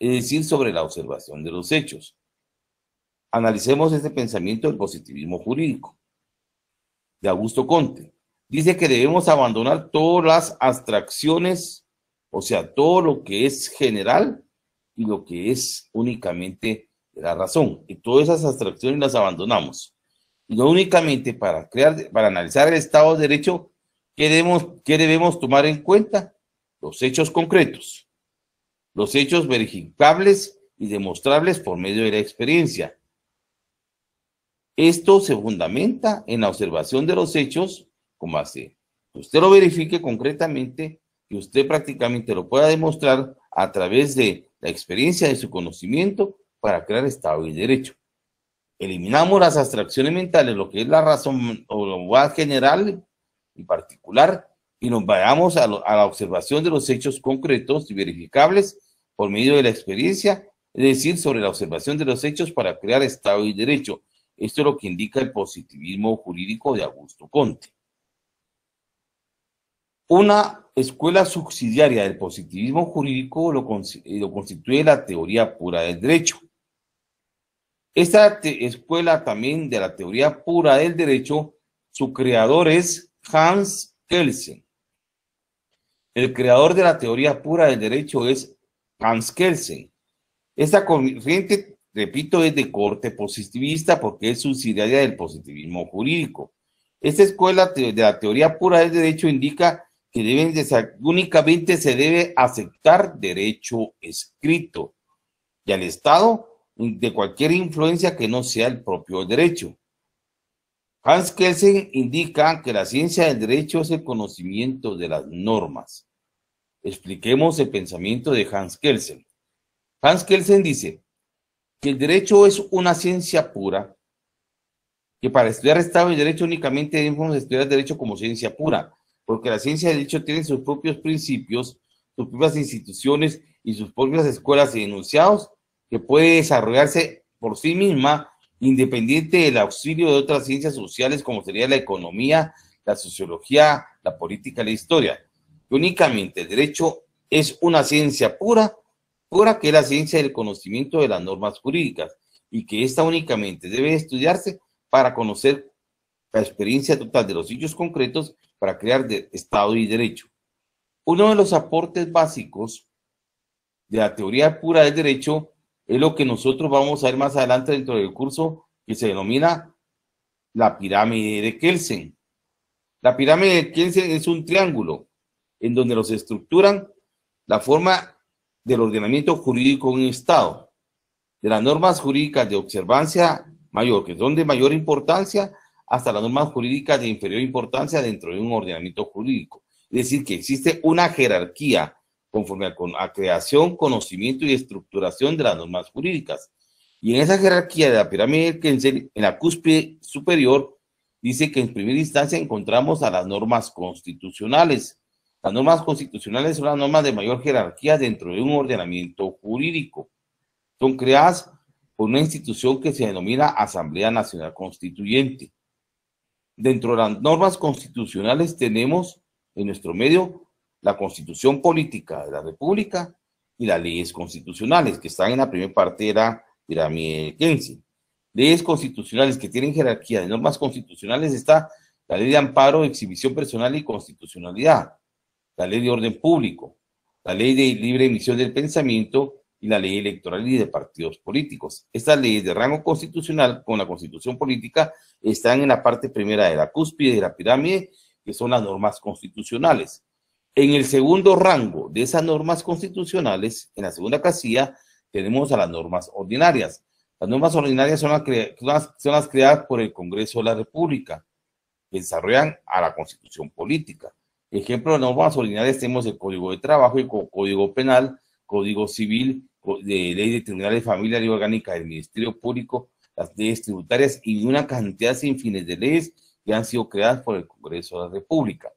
es decir, sobre la observación de los hechos. Analicemos este pensamiento del positivismo jurídico de Augusto Conte. Dice que debemos abandonar todas las abstracciones, o sea, todo lo que es general y lo que es únicamente la razón. Y todas esas abstracciones las abandonamos. Y no únicamente para crear, para analizar el Estado de Derecho, queremos qué debemos tomar en cuenta? Los hechos concretos los hechos verificables y demostrables por medio de la experiencia. Esto se fundamenta en la observación de los hechos como hace Usted lo verifique concretamente y usted prácticamente lo pueda demostrar a través de la experiencia de su conocimiento para crear Estado y Derecho. Eliminamos las abstracciones mentales, lo que es la razón o lo más general y particular, y nos vayamos a, la observación de los hechos concretos y verificables por medio de la experiencia, es decir, sobre la observación de los hechos para crear Estado y derecho. Esto es lo que indica el positivismo jurídico de Augusto Conte. Una escuela subsidiaria del positivismo jurídico lo eh, constituye la teoría pura del derecho. Esta escuela también de la teoría pura del derecho, su creador es Hans Kelsen. El creador de la teoría pura del derecho es Hans Kelsen. Esta corriente, repito, es de corte positivista porque es subsidiaria del positivismo jurídico. Esta escuela de la teoría pura del derecho indica que deben únicamente se debe aceptar derecho escrito y al Estado de cualquier influencia que no sea el propio derecho. Hans Kelsen indica que la ciencia del derecho es el conocimiento de las normas. Expliquemos el pensamiento de Hans Kelsen. Hans Kelsen dice que el derecho es una ciencia pura, que para estudiar Estado y derecho únicamente debemos estudiar derecho como ciencia pura, porque la ciencia del derecho tiene sus propios principios, sus propias instituciones y sus propias escuelas y enunciados que puede desarrollarse por sí misma independiente del auxilio de otras ciencias sociales como sería la economía, la sociología, la política, la historia. únicamente el derecho es una ciencia pura, pura que es la ciencia del conocimiento de las normas jurídicas y que ésta únicamente debe estudiarse para conocer la experiencia total de los hechos concretos para crear de Estado y derecho. Uno de los aportes básicos de la teoría pura del derecho es lo que nosotros vamos a ver más adelante dentro del curso que se denomina la pirámide de Kelsen. La pirámide de Kelsen es un triángulo en donde los estructuran la forma del ordenamiento jurídico en un Estado, de las normas jurídicas de observancia mayor, que son de mayor importancia, hasta las normas jurídicas de inferior importancia dentro de un ordenamiento jurídico. Es decir, que existe una jerarquía conforme a, la creación, conocimiento y estructuración de las normas jurídicas. Y en esa jerarquía de la pirámide que en la cúspide superior, dice que en primera instancia encontramos a las normas constitucionales. Las normas constitucionales son las normas de mayor jerarquía dentro de un ordenamiento jurídico. Son creadas por una institución que se denomina Asamblea Nacional Constituyente. Dentro de las normas constitucionales tenemos en nuestro medio la constitución política de la República y las leyes constitucionales, que están en la primera parte de la pirámide Leyes constitucionales que tienen jerarquía de normas constitucionales está la ley de amparo, exhibición personal y constitucionalidad, la ley de orden público, la ley de libre emisión del pensamiento y la ley electoral y de partidos políticos. Estas leyes de rango constitucional con la constitución política están en la parte primera de la cúspide de la pirámide, que son las normas constitucionales. En el segundo rango de esas normas constitucionales, en la segunda casilla, tenemos a las normas ordinarias. Las normas ordinarias son las, creadas por el Congreso de la República, que desarrollan a la constitución política. Ejemplo de normas ordinarias tenemos el Código de Trabajo, el Código Penal, Código Civil, Ley de Tribunales Familiar y Orgánica del Ministerio Público, las leyes tributarias y una cantidad sin fines de leyes que han sido creadas por el Congreso de la República.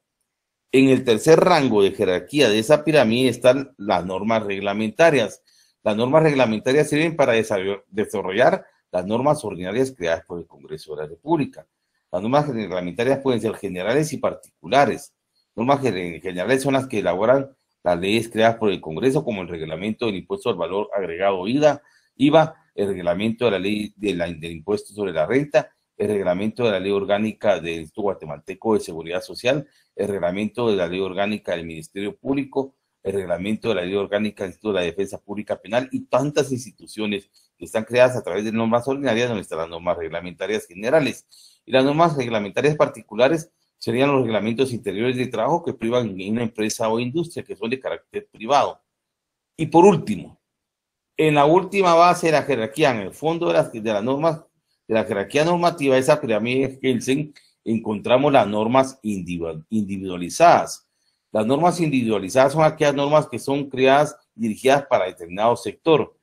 En el tercer rango de jerarquía de esa pirámide están las normas reglamentarias. Las normas reglamentarias sirven para desarrollar las normas ordinarias creadas por el Congreso de la República. Las normas reglamentarias pueden ser generales y particulares. Normas generales son las que elaboran las leyes creadas por el Congreso, como el reglamento del impuesto al valor agregado IVA, el reglamento de la ley de del impuesto sobre la renta el reglamento de la Ley Orgánica del Instituto Guatemalteco de Seguridad Social, el reglamento de la Ley Orgánica del Ministerio Público, el reglamento de la Ley Orgánica del Instituto de la Defensa Pública Penal y tantas instituciones que están creadas a través de normas ordinarias donde están las normas reglamentarias generales. Y las normas reglamentarias particulares serían los reglamentos interiores de trabajo que privan en una empresa o industria que son de carácter privado. Y por último, en la última base de la jerarquía, en el fondo de las, de las normas la jerarquía normativa, esa pirámide Kelsen, encontramos las normas individualizadas. Las normas individualizadas son aquellas normas que son creadas dirigidas para determinado sector,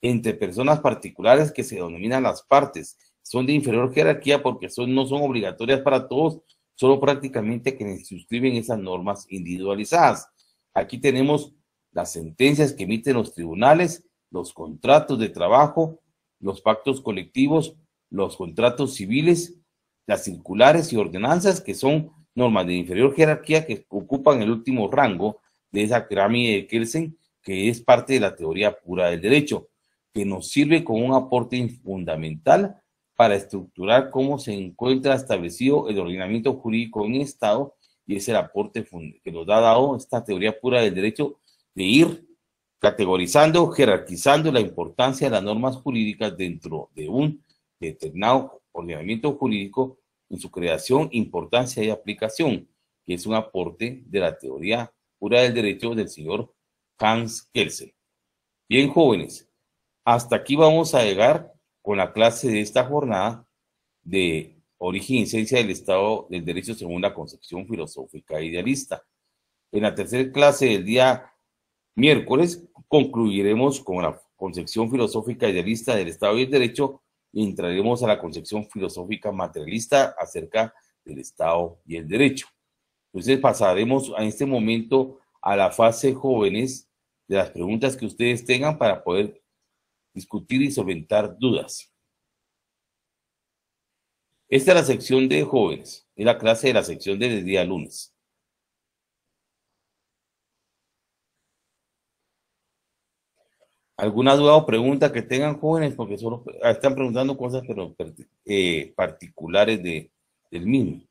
entre personas particulares que se denominan las partes. Son de inferior jerarquía porque son, no son obligatorias para todos, solo prácticamente quienes suscriben esas normas individualizadas. Aquí tenemos las sentencias que emiten los tribunales, los contratos de trabajo, los pactos colectivos, los contratos civiles, las circulares y ordenanzas, que son normas de inferior jerarquía que ocupan el último rango de esa pirámide de Kelsen, que es parte de la teoría pura del derecho, que nos sirve como un aporte fundamental para estructurar cómo se encuentra establecido el ordenamiento jurídico en un Estado, y es el aporte que nos ha dado esta teoría pura del derecho de ir categorizando, jerarquizando la importancia de las normas jurídicas dentro de un determinado ordenamiento jurídico en su creación, importancia y aplicación, que es un aporte de la teoría pura del derecho del señor Hans Kelsen. Bien, jóvenes, hasta aquí vamos a llegar con la clase de esta jornada de origen y esencia del Estado del Derecho según la concepción filosófica e idealista. En la tercera clase del día miércoles concluiremos con la concepción filosófica e idealista del Estado y el Derecho entraremos a la concepción filosófica materialista acerca del Estado y el derecho. Entonces pasaremos a este momento a la fase jóvenes de las preguntas que ustedes tengan para poder discutir y solventar dudas. Esta es la sección de jóvenes, es la clase de la sección de día lunes. alguna duda o pregunta que tengan jóvenes, porque solo están preguntando cosas pero eh, particulares de, del mismo.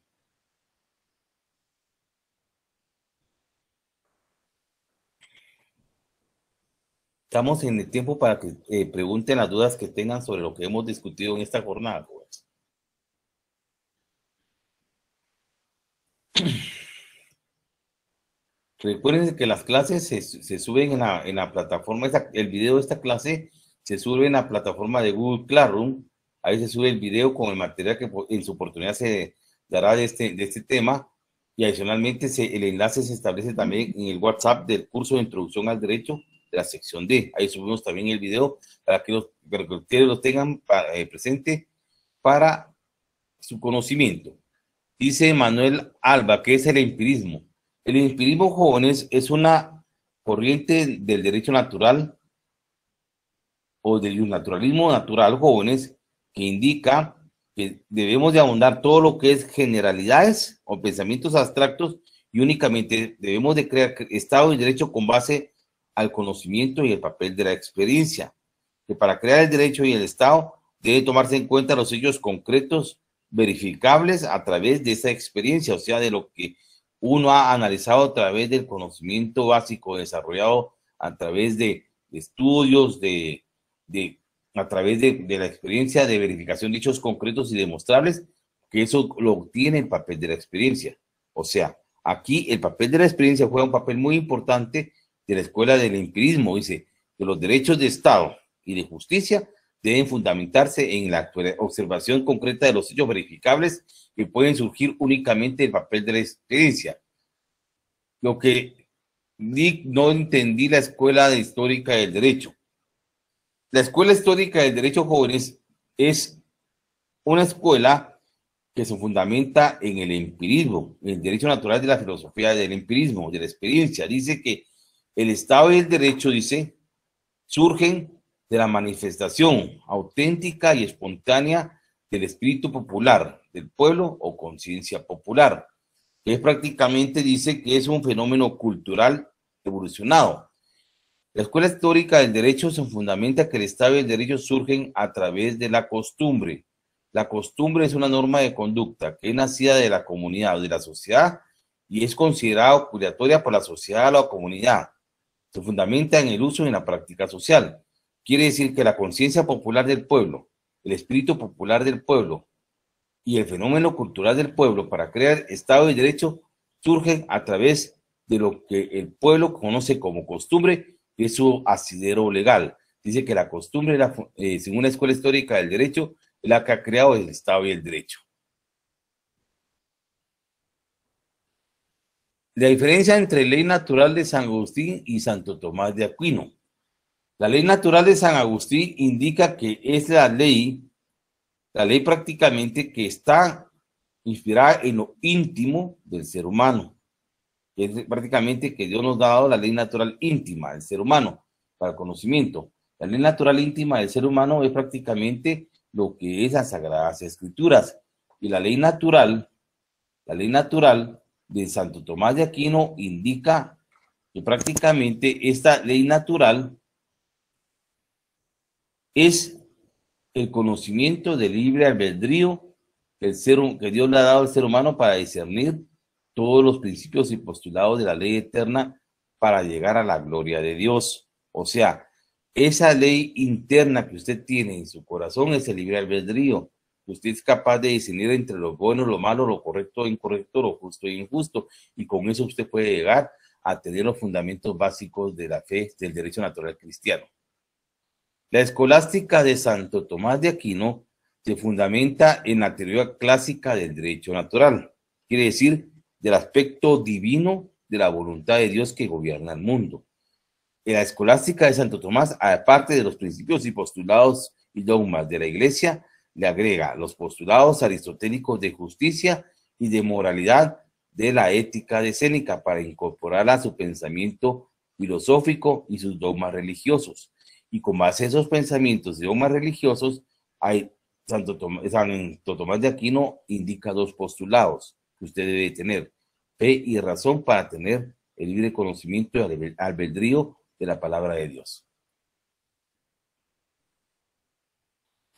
Estamos en el tiempo para que eh, pregunten las dudas que tengan sobre lo que hemos discutido en esta jornada. Recuerden que las clases se, suben en la, plataforma, el video de esta clase se sube en la plataforma de Google Classroom, ahí se sube el video con el material que en su oportunidad se dará de este, este tema y adicionalmente el enlace se establece también en el WhatsApp del curso de introducción al derecho de la sección D. Ahí subimos también el video para que, los, que ustedes lo tengan eh, presente para su conocimiento. Dice Manuel Alba, que es el empirismo? El inspirismo jóvenes, es una corriente del derecho natural o del naturalismo natural, jóvenes, que indica que debemos de ahondar todo lo que es generalidades o pensamientos abstractos y únicamente debemos de crear Estado y derecho con base al conocimiento y el papel de la experiencia, que para crear el derecho y el Estado debe tomarse en cuenta los hechos concretos verificables a través de esa experiencia, o sea, de lo que uno ha analizado a través del conocimiento básico desarrollado a través de, estudios, de, a través de, la experiencia de verificación de hechos concretos y demostrables, que eso lo obtiene el papel de la experiencia. O sea, aquí el papel de la experiencia juega un papel muy importante de la escuela del empirismo. Dice que los derechos de Estado y de justicia deben fundamentarse en la observación concreta de los hechos verificables que pueden surgir únicamente del papel de la experiencia. Lo que no entendí la escuela histórica del derecho. La escuela histórica del derecho jóvenes es una escuela que se fundamenta en el empirismo, en el derecho natural de la filosofía del empirismo, de la experiencia. Dice que el Estado y el derecho, dice, surgen de la manifestación auténtica y espontánea del espíritu popular, del pueblo o conciencia popular. Es prácticamente, dice que es un fenómeno cultural evolucionado. La escuela histórica del derecho se fundamenta que el Estado y el derecho surgen a través de la costumbre. La costumbre es una norma de conducta que es nacida de la comunidad o de la sociedad y es considerada obligatoria por la sociedad o la comunidad. Se fundamenta en el uso y en la práctica social. Quiere decir que la conciencia popular del pueblo, el espíritu popular del pueblo, y el fenómeno cultural del pueblo para crear Estado y Derecho surge a través de lo que el pueblo conoce como costumbre, que es su asidero legal. Dice que la costumbre, eh, según la Escuela Histórica del Derecho, es la que ha creado el Estado y el Derecho. La diferencia entre ley natural de San Agustín y Santo Tomás de Aquino. La ley natural de San Agustín indica que es la ley la ley prácticamente que está inspirada en lo íntimo del ser humano, es prácticamente que Dios nos ha dado la ley natural íntima del ser humano para el conocimiento. La ley natural íntima del ser humano es prácticamente lo que es las Sagradas Escrituras. Y la ley natural, la ley natural de Santo Tomás de Aquino indica que prácticamente esta ley natural es el conocimiento del libre albedrío que, que Dios le ha dado al ser humano para discernir todos los principios y postulados de la ley eterna para llegar a la gloria de Dios. O sea, esa ley interna que usted tiene en su corazón es el libre albedrío. Usted es capaz de discernir entre lo bueno, lo malo, lo correcto, incorrecto, lo justo e injusto. Y con eso usted puede llegar a tener los fundamentos básicos de la fe del derecho natural cristiano. La escolástica de Santo Tomás de Aquino se fundamenta en la teoría clásica del derecho natural, quiere decir, del aspecto divino de la voluntad de Dios que gobierna el mundo. En la escolástica de Santo Tomás, aparte de los principios y postulados y dogmas de la Iglesia, le agrega los postulados aristotélicos de justicia y de moralidad de la ética de para incorporarla a su pensamiento filosófico y sus dogmas religiosos. Y con base esos pensamientos de Omar religiosos, hay, Santo, Tomás, de Aquino indica dos postulados que usted debe tener, fe y razón para tener el libre conocimiento y albedrío de la palabra de Dios.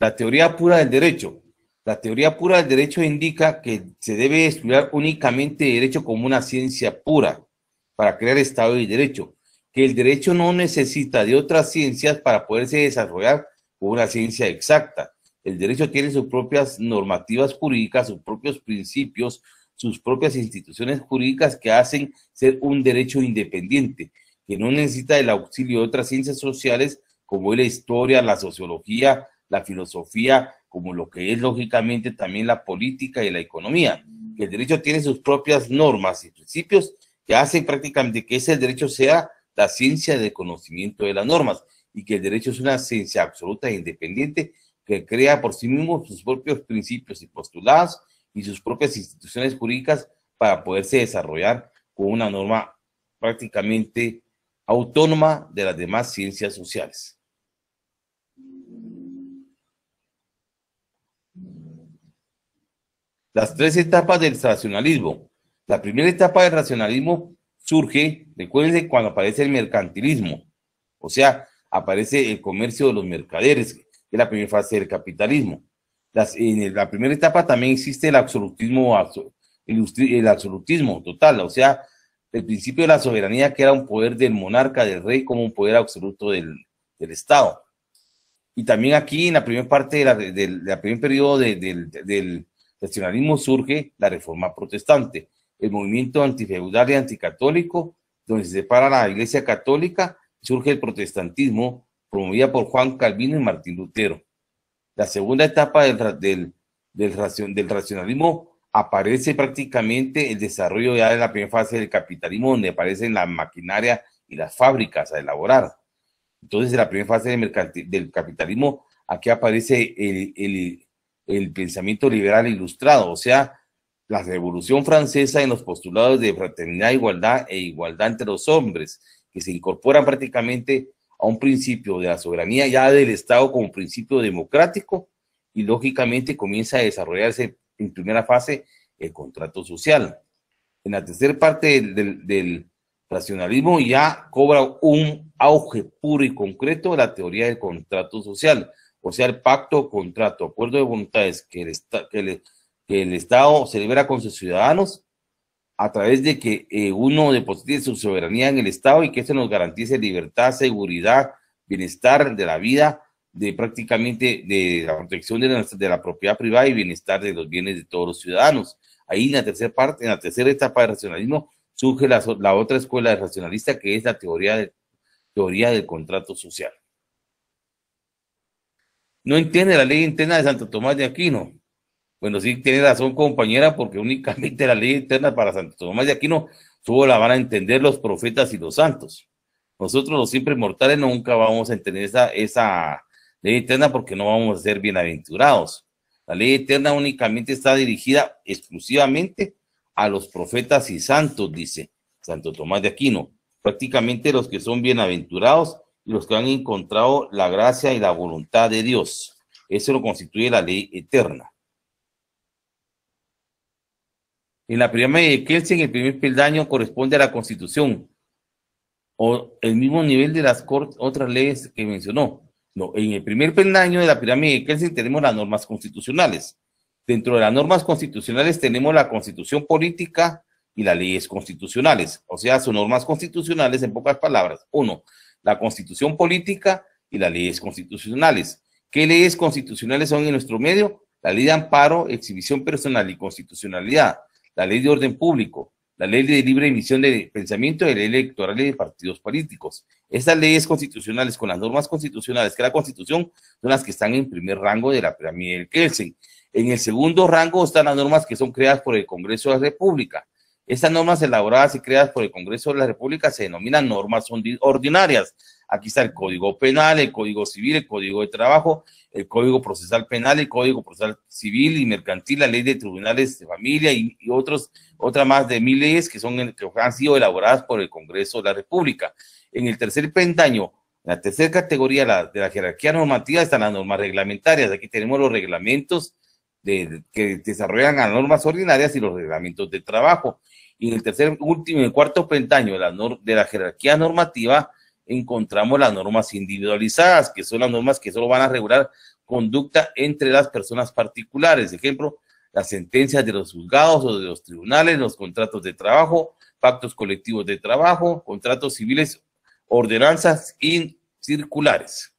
La teoría pura del derecho. La teoría pura del derecho indica que se debe estudiar únicamente derecho como una ciencia pura para crear Estado y derecho, que el derecho no necesita de otras ciencias para poderse desarrollar como una ciencia exacta. El derecho tiene sus propias normativas jurídicas, sus propios principios, sus propias instituciones jurídicas que hacen ser un derecho independiente, que no necesita el auxilio de otras ciencias sociales como la historia, la sociología, la filosofía, como lo que es lógicamente también la política y la economía. el derecho tiene sus propias normas y principios que hacen prácticamente que ese derecho sea la ciencia de conocimiento de las normas y que el derecho es una ciencia absoluta e independiente que crea por sí mismo sus propios principios y postulados y sus propias instituciones jurídicas para poderse desarrollar con una norma prácticamente autónoma de las demás ciencias sociales. Las tres etapas del racionalismo. La primera etapa del racionalismo surge, recuérdense, cuando aparece el mercantilismo, o sea, aparece el comercio de los mercaderes, que es la primera fase del capitalismo. en la primera etapa también existe el absolutismo, el, absolutismo total, o sea, el principio de la soberanía que era un poder del monarca, del rey, como un poder absoluto del, Estado. Y también aquí, en la primera parte del de primer periodo del nacionalismo, surge la reforma protestante, el movimiento antifeudal y anticatólico, donde se separa la Iglesia Católica surge el protestantismo, promovido por Juan Calvino y Martín Lutero. La segunda etapa del, del, del, racionalismo aparece prácticamente el desarrollo ya de la primera fase del capitalismo, donde aparecen la maquinaria y las fábricas a elaborar. Entonces, en la primera fase del, capitalismo, aquí aparece el, el pensamiento liberal ilustrado, o sea, la Revolución Francesa en los postulados de fraternidad, igualdad e igualdad entre los hombres, que se incorporan prácticamente a un principio de la soberanía ya del Estado como principio democrático y lógicamente comienza a desarrollarse en primera fase el contrato social. En la tercera parte del, racionalismo ya cobra un auge puro y concreto la teoría del contrato social, o sea, el pacto, contrato, acuerdo de voluntades que el, que que el Estado se celebra con sus ciudadanos a través de que eh, uno deposite su soberanía en el Estado y que eso nos garantice libertad, seguridad, bienestar de la vida, de prácticamente de la protección de la, propiedad privada y bienestar de los bienes de todos los ciudadanos. Ahí en la tercera parte, en la tercera etapa de racionalismo, surge la, otra escuela de racionalista que es la teoría, teoría del contrato social. No entiende la ley interna de Santo Tomás de Aquino, bueno, sí tiene razón, compañera, porque únicamente la ley eterna para Santo Tomás de Aquino solo la van a entender los profetas y los santos. Nosotros, los siempre mortales, nunca vamos a entender esa, esa ley eterna porque no vamos a ser bienaventurados. La ley eterna únicamente está dirigida exclusivamente a los profetas y santos, dice Santo Tomás de Aquino. Prácticamente los que son bienaventurados y los que han encontrado la gracia y la voluntad de Dios. Eso lo constituye la ley eterna. En la pirámide de Kelsen, el primer peldaño corresponde a la Constitución, o el mismo nivel de las otras leyes que mencionó. No, en el primer peldaño de la pirámide de Kelsen tenemos las normas constitucionales. Dentro de las normas constitucionales tenemos la Constitución política y las leyes constitucionales. O sea, son normas constitucionales en pocas palabras. Uno, la Constitución política y las leyes constitucionales. ¿Qué leyes constitucionales son en nuestro medio? La ley de amparo, exhibición personal y constitucionalidad la ley de orden público, la ley de libre emisión de pensamiento de la ley electoral y de partidos políticos. Estas leyes constitucionales con las normas constitucionales que la Constitución son las que están en primer rango de la pirámide del Kelsen. En el segundo rango están las normas que son creadas por el Congreso de la República. Estas normas elaboradas y creadas por el Congreso de la República se denominan normas ordinarias, Aquí está el Código Penal, el Código Civil, el Código de Trabajo, el Código Procesal Penal, el Código Procesal Civil y Mercantil, la Ley de Tribunales de Familia y, y otros, otra más de mil leyes que, son, que han sido elaboradas por el Congreso de la República. En el tercer pentaño, la tercera categoría de la jerarquía normativa están las normas reglamentarias. Aquí tenemos los reglamentos de, que desarrollan las normas ordinarias y los reglamentos de trabajo. Y en el tercer, último, en el cuarto pentaño de la jerarquía normativa encontramos las normas individualizadas, que son las normas que solo van a regular conducta entre las personas particulares. Ejemplo, las sentencias de los juzgados o de los tribunales, los contratos de trabajo, pactos colectivos de trabajo, contratos civiles, ordenanzas y circulares.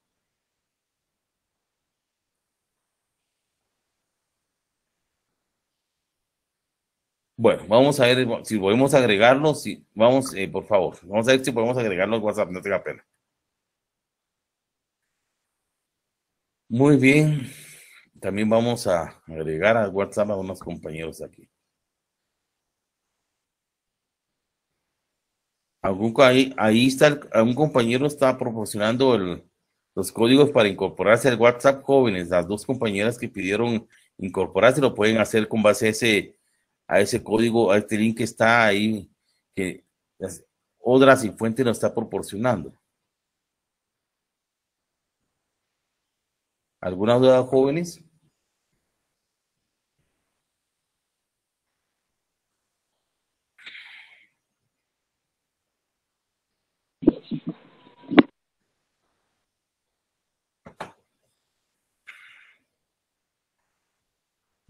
Bueno, vamos a ver si podemos agregarlo. Si, vamos, eh, por favor, vamos a ver si podemos agregarlo al WhatsApp, no tenga pena. Muy bien. También vamos a agregar al WhatsApp a unos compañeros aquí. Algún, ahí, ahí está, un compañero está proporcionando los códigos para incorporarse al WhatsApp jóvenes. Las dos compañeras que pidieron incorporarse lo pueden hacer con base a ese a ese código, a este link que está ahí, que otras sin fuente nos está proporcionando. ¿Alguna duda, jóvenes?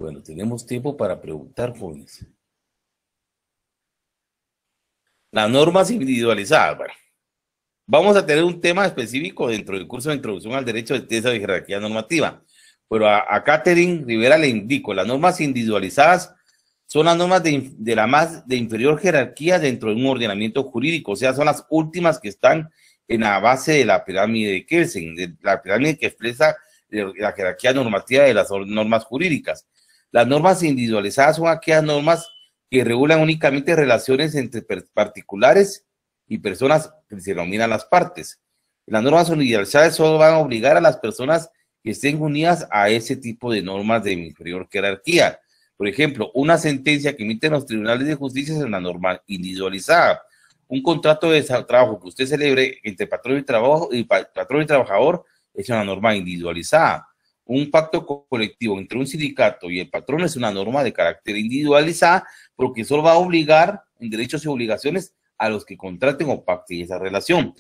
Bueno, tenemos tiempo para preguntar, jóvenes. Las normas individualizadas. Bueno, vamos a tener un tema específico dentro del curso de introducción al derecho de tesis de jerarquía normativa. Pero a, Catherine Rivera le indico, las normas individualizadas son las normas de, la más de inferior jerarquía dentro de un ordenamiento jurídico, o sea, son las últimas que están en la base de la pirámide de Kelsen, la pirámide que expresa la jerarquía normativa de las normas jurídicas. Las normas individualizadas son aquellas normas que regulan únicamente relaciones entre particulares y personas que se denominan las partes. Las normas universales solo van a obligar a las personas que estén unidas a ese tipo de normas de inferior jerarquía. Por ejemplo, una sentencia que emiten los tribunales de justicia es una norma individualizada. Un contrato de trabajo que usted celebre entre patrón y, trabajo, y patrón y trabajador es una norma individualizada un pacto colectivo entre un sindicato y el patrón es una norma de carácter individualizada, porque solo va a obligar en derechos y obligaciones a los que contraten o pacten esa relación.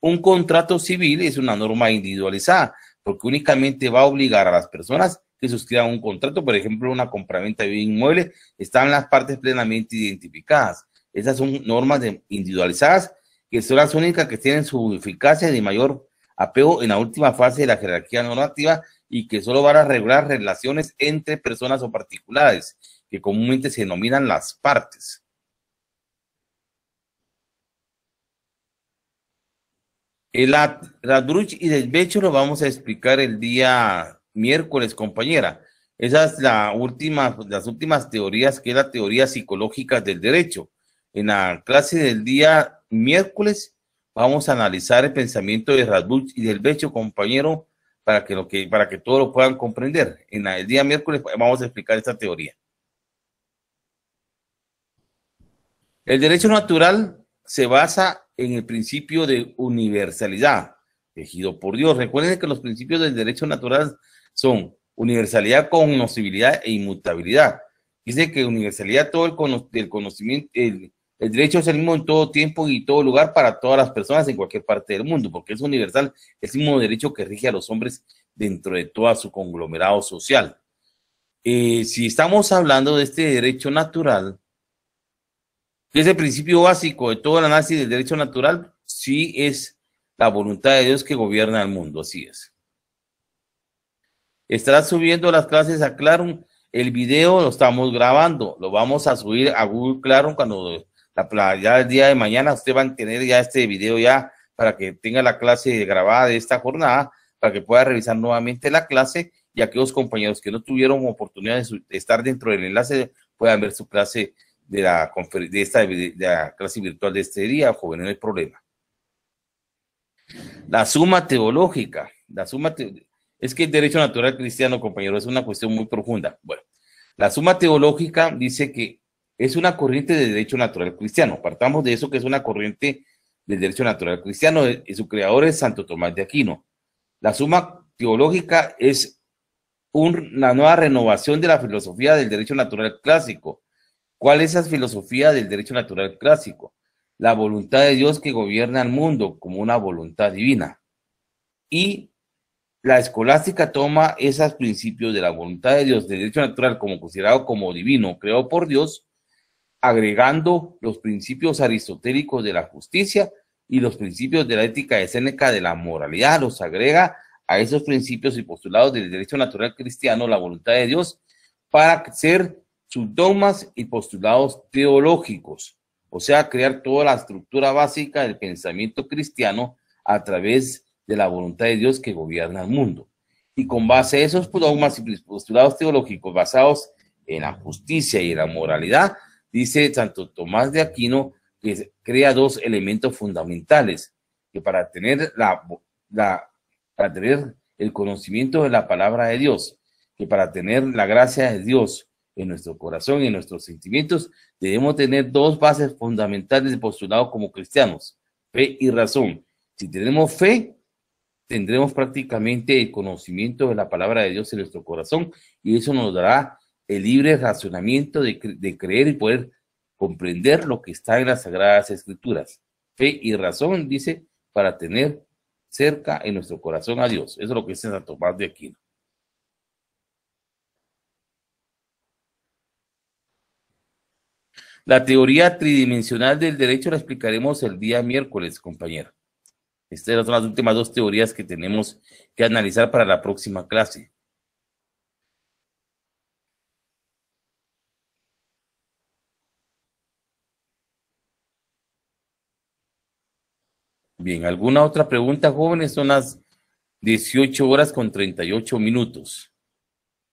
Un contrato civil es una norma individualizada, porque únicamente va a obligar a las personas que suscriban un contrato, por ejemplo, una compraventa de bien inmueble, están las partes plenamente identificadas. Esas son normas individualizadas que son las únicas que tienen su eficacia de mayor apego en la última fase de la jerarquía normativa y que solo van a regular relaciones entre personas o particulares, que comúnmente se denominan las partes. El Radruch y desvecho lo vamos a explicar el día miércoles, compañera. Esa es la última, pues, las últimas teorías, que es la teoría psicológica del derecho. En la clase del día miércoles vamos a analizar el pensamiento de Radruch y del Becho, compañero, para que, lo que, para que todos lo puedan comprender. En el día miércoles pues, vamos a explicar esta teoría. El derecho natural se basa en el principio de universalidad, elegido por Dios. Recuerden que los principios del derecho natural son universalidad, conocibilidad e inmutabilidad. Dice que universalidad todo el, el conocimiento, el derecho es el mismo en todo tiempo y todo lugar para todas las personas en cualquier parte del mundo, porque es universal, es el mismo derecho que rige a los hombres dentro de todo su conglomerado social. Eh, si estamos hablando de este derecho natural, que es el principio básico de todo el análisis del derecho natural, sí es la voluntad de Dios que gobierna el mundo, así es. Estará subiendo las clases a Claro, El video lo estamos grabando, lo vamos a subir a Google Claro cuando la, ya el día de mañana usted va a tener ya este video ya para que tenga la clase grabada de esta jornada, para que pueda revisar nuevamente la clase y aquellos compañeros que no tuvieron oportunidad de, estar dentro del enlace puedan ver su clase de la, de esta, clase virtual de este día, joven, no hay problema. La suma teológica, la suma es que el derecho natural cristiano, compañero, es una cuestión muy profunda. Bueno, la suma teológica dice que es una corriente de derecho natural cristiano. Partamos de eso que es una corriente del derecho natural cristiano e, y su creador es Santo Tomás de Aquino. La suma teológica es una nueva renovación de la filosofía del derecho natural clásico. ¿Cuál es esa filosofía del derecho natural clásico? La voluntad de Dios que gobierna el mundo como una voluntad divina. Y la escolástica toma esos principios de la voluntad de Dios, del derecho natural como considerado como divino, creado por Dios, agregando los principios aristotélicos de la justicia y los principios de la ética de de la moralidad, los agrega a esos principios y postulados del derecho natural cristiano, la voluntad de Dios, para ser sus dogmas y postulados teológicos, o sea, crear toda la estructura básica del pensamiento cristiano a través de la voluntad de Dios que gobierna el mundo. Y con base a esos dogmas y postulados teológicos basados en la justicia y en la moralidad, Dice Santo Tomás de Aquino que crea dos elementos fundamentales, que para tener, la, la, para tener el conocimiento de la palabra de Dios, que para tener la gracia de Dios en nuestro corazón y en nuestros sentimientos, debemos tener dos bases fundamentales de postulado como cristianos, fe y razón. Si tenemos fe, tendremos prácticamente el conocimiento de la palabra de Dios en nuestro corazón y eso nos dará el libre razonamiento de, creer y poder comprender lo que está en las Sagradas Escrituras. Fe y razón, dice, para tener cerca en nuestro corazón a Dios. Eso es lo que dice San Tomás de Aquino. La teoría tridimensional del derecho la explicaremos el día miércoles, compañero. Estas son las últimas dos teorías que tenemos que analizar para la próxima clase. Bien, ¿alguna otra pregunta, jóvenes? Son las 18 horas con 38 minutos.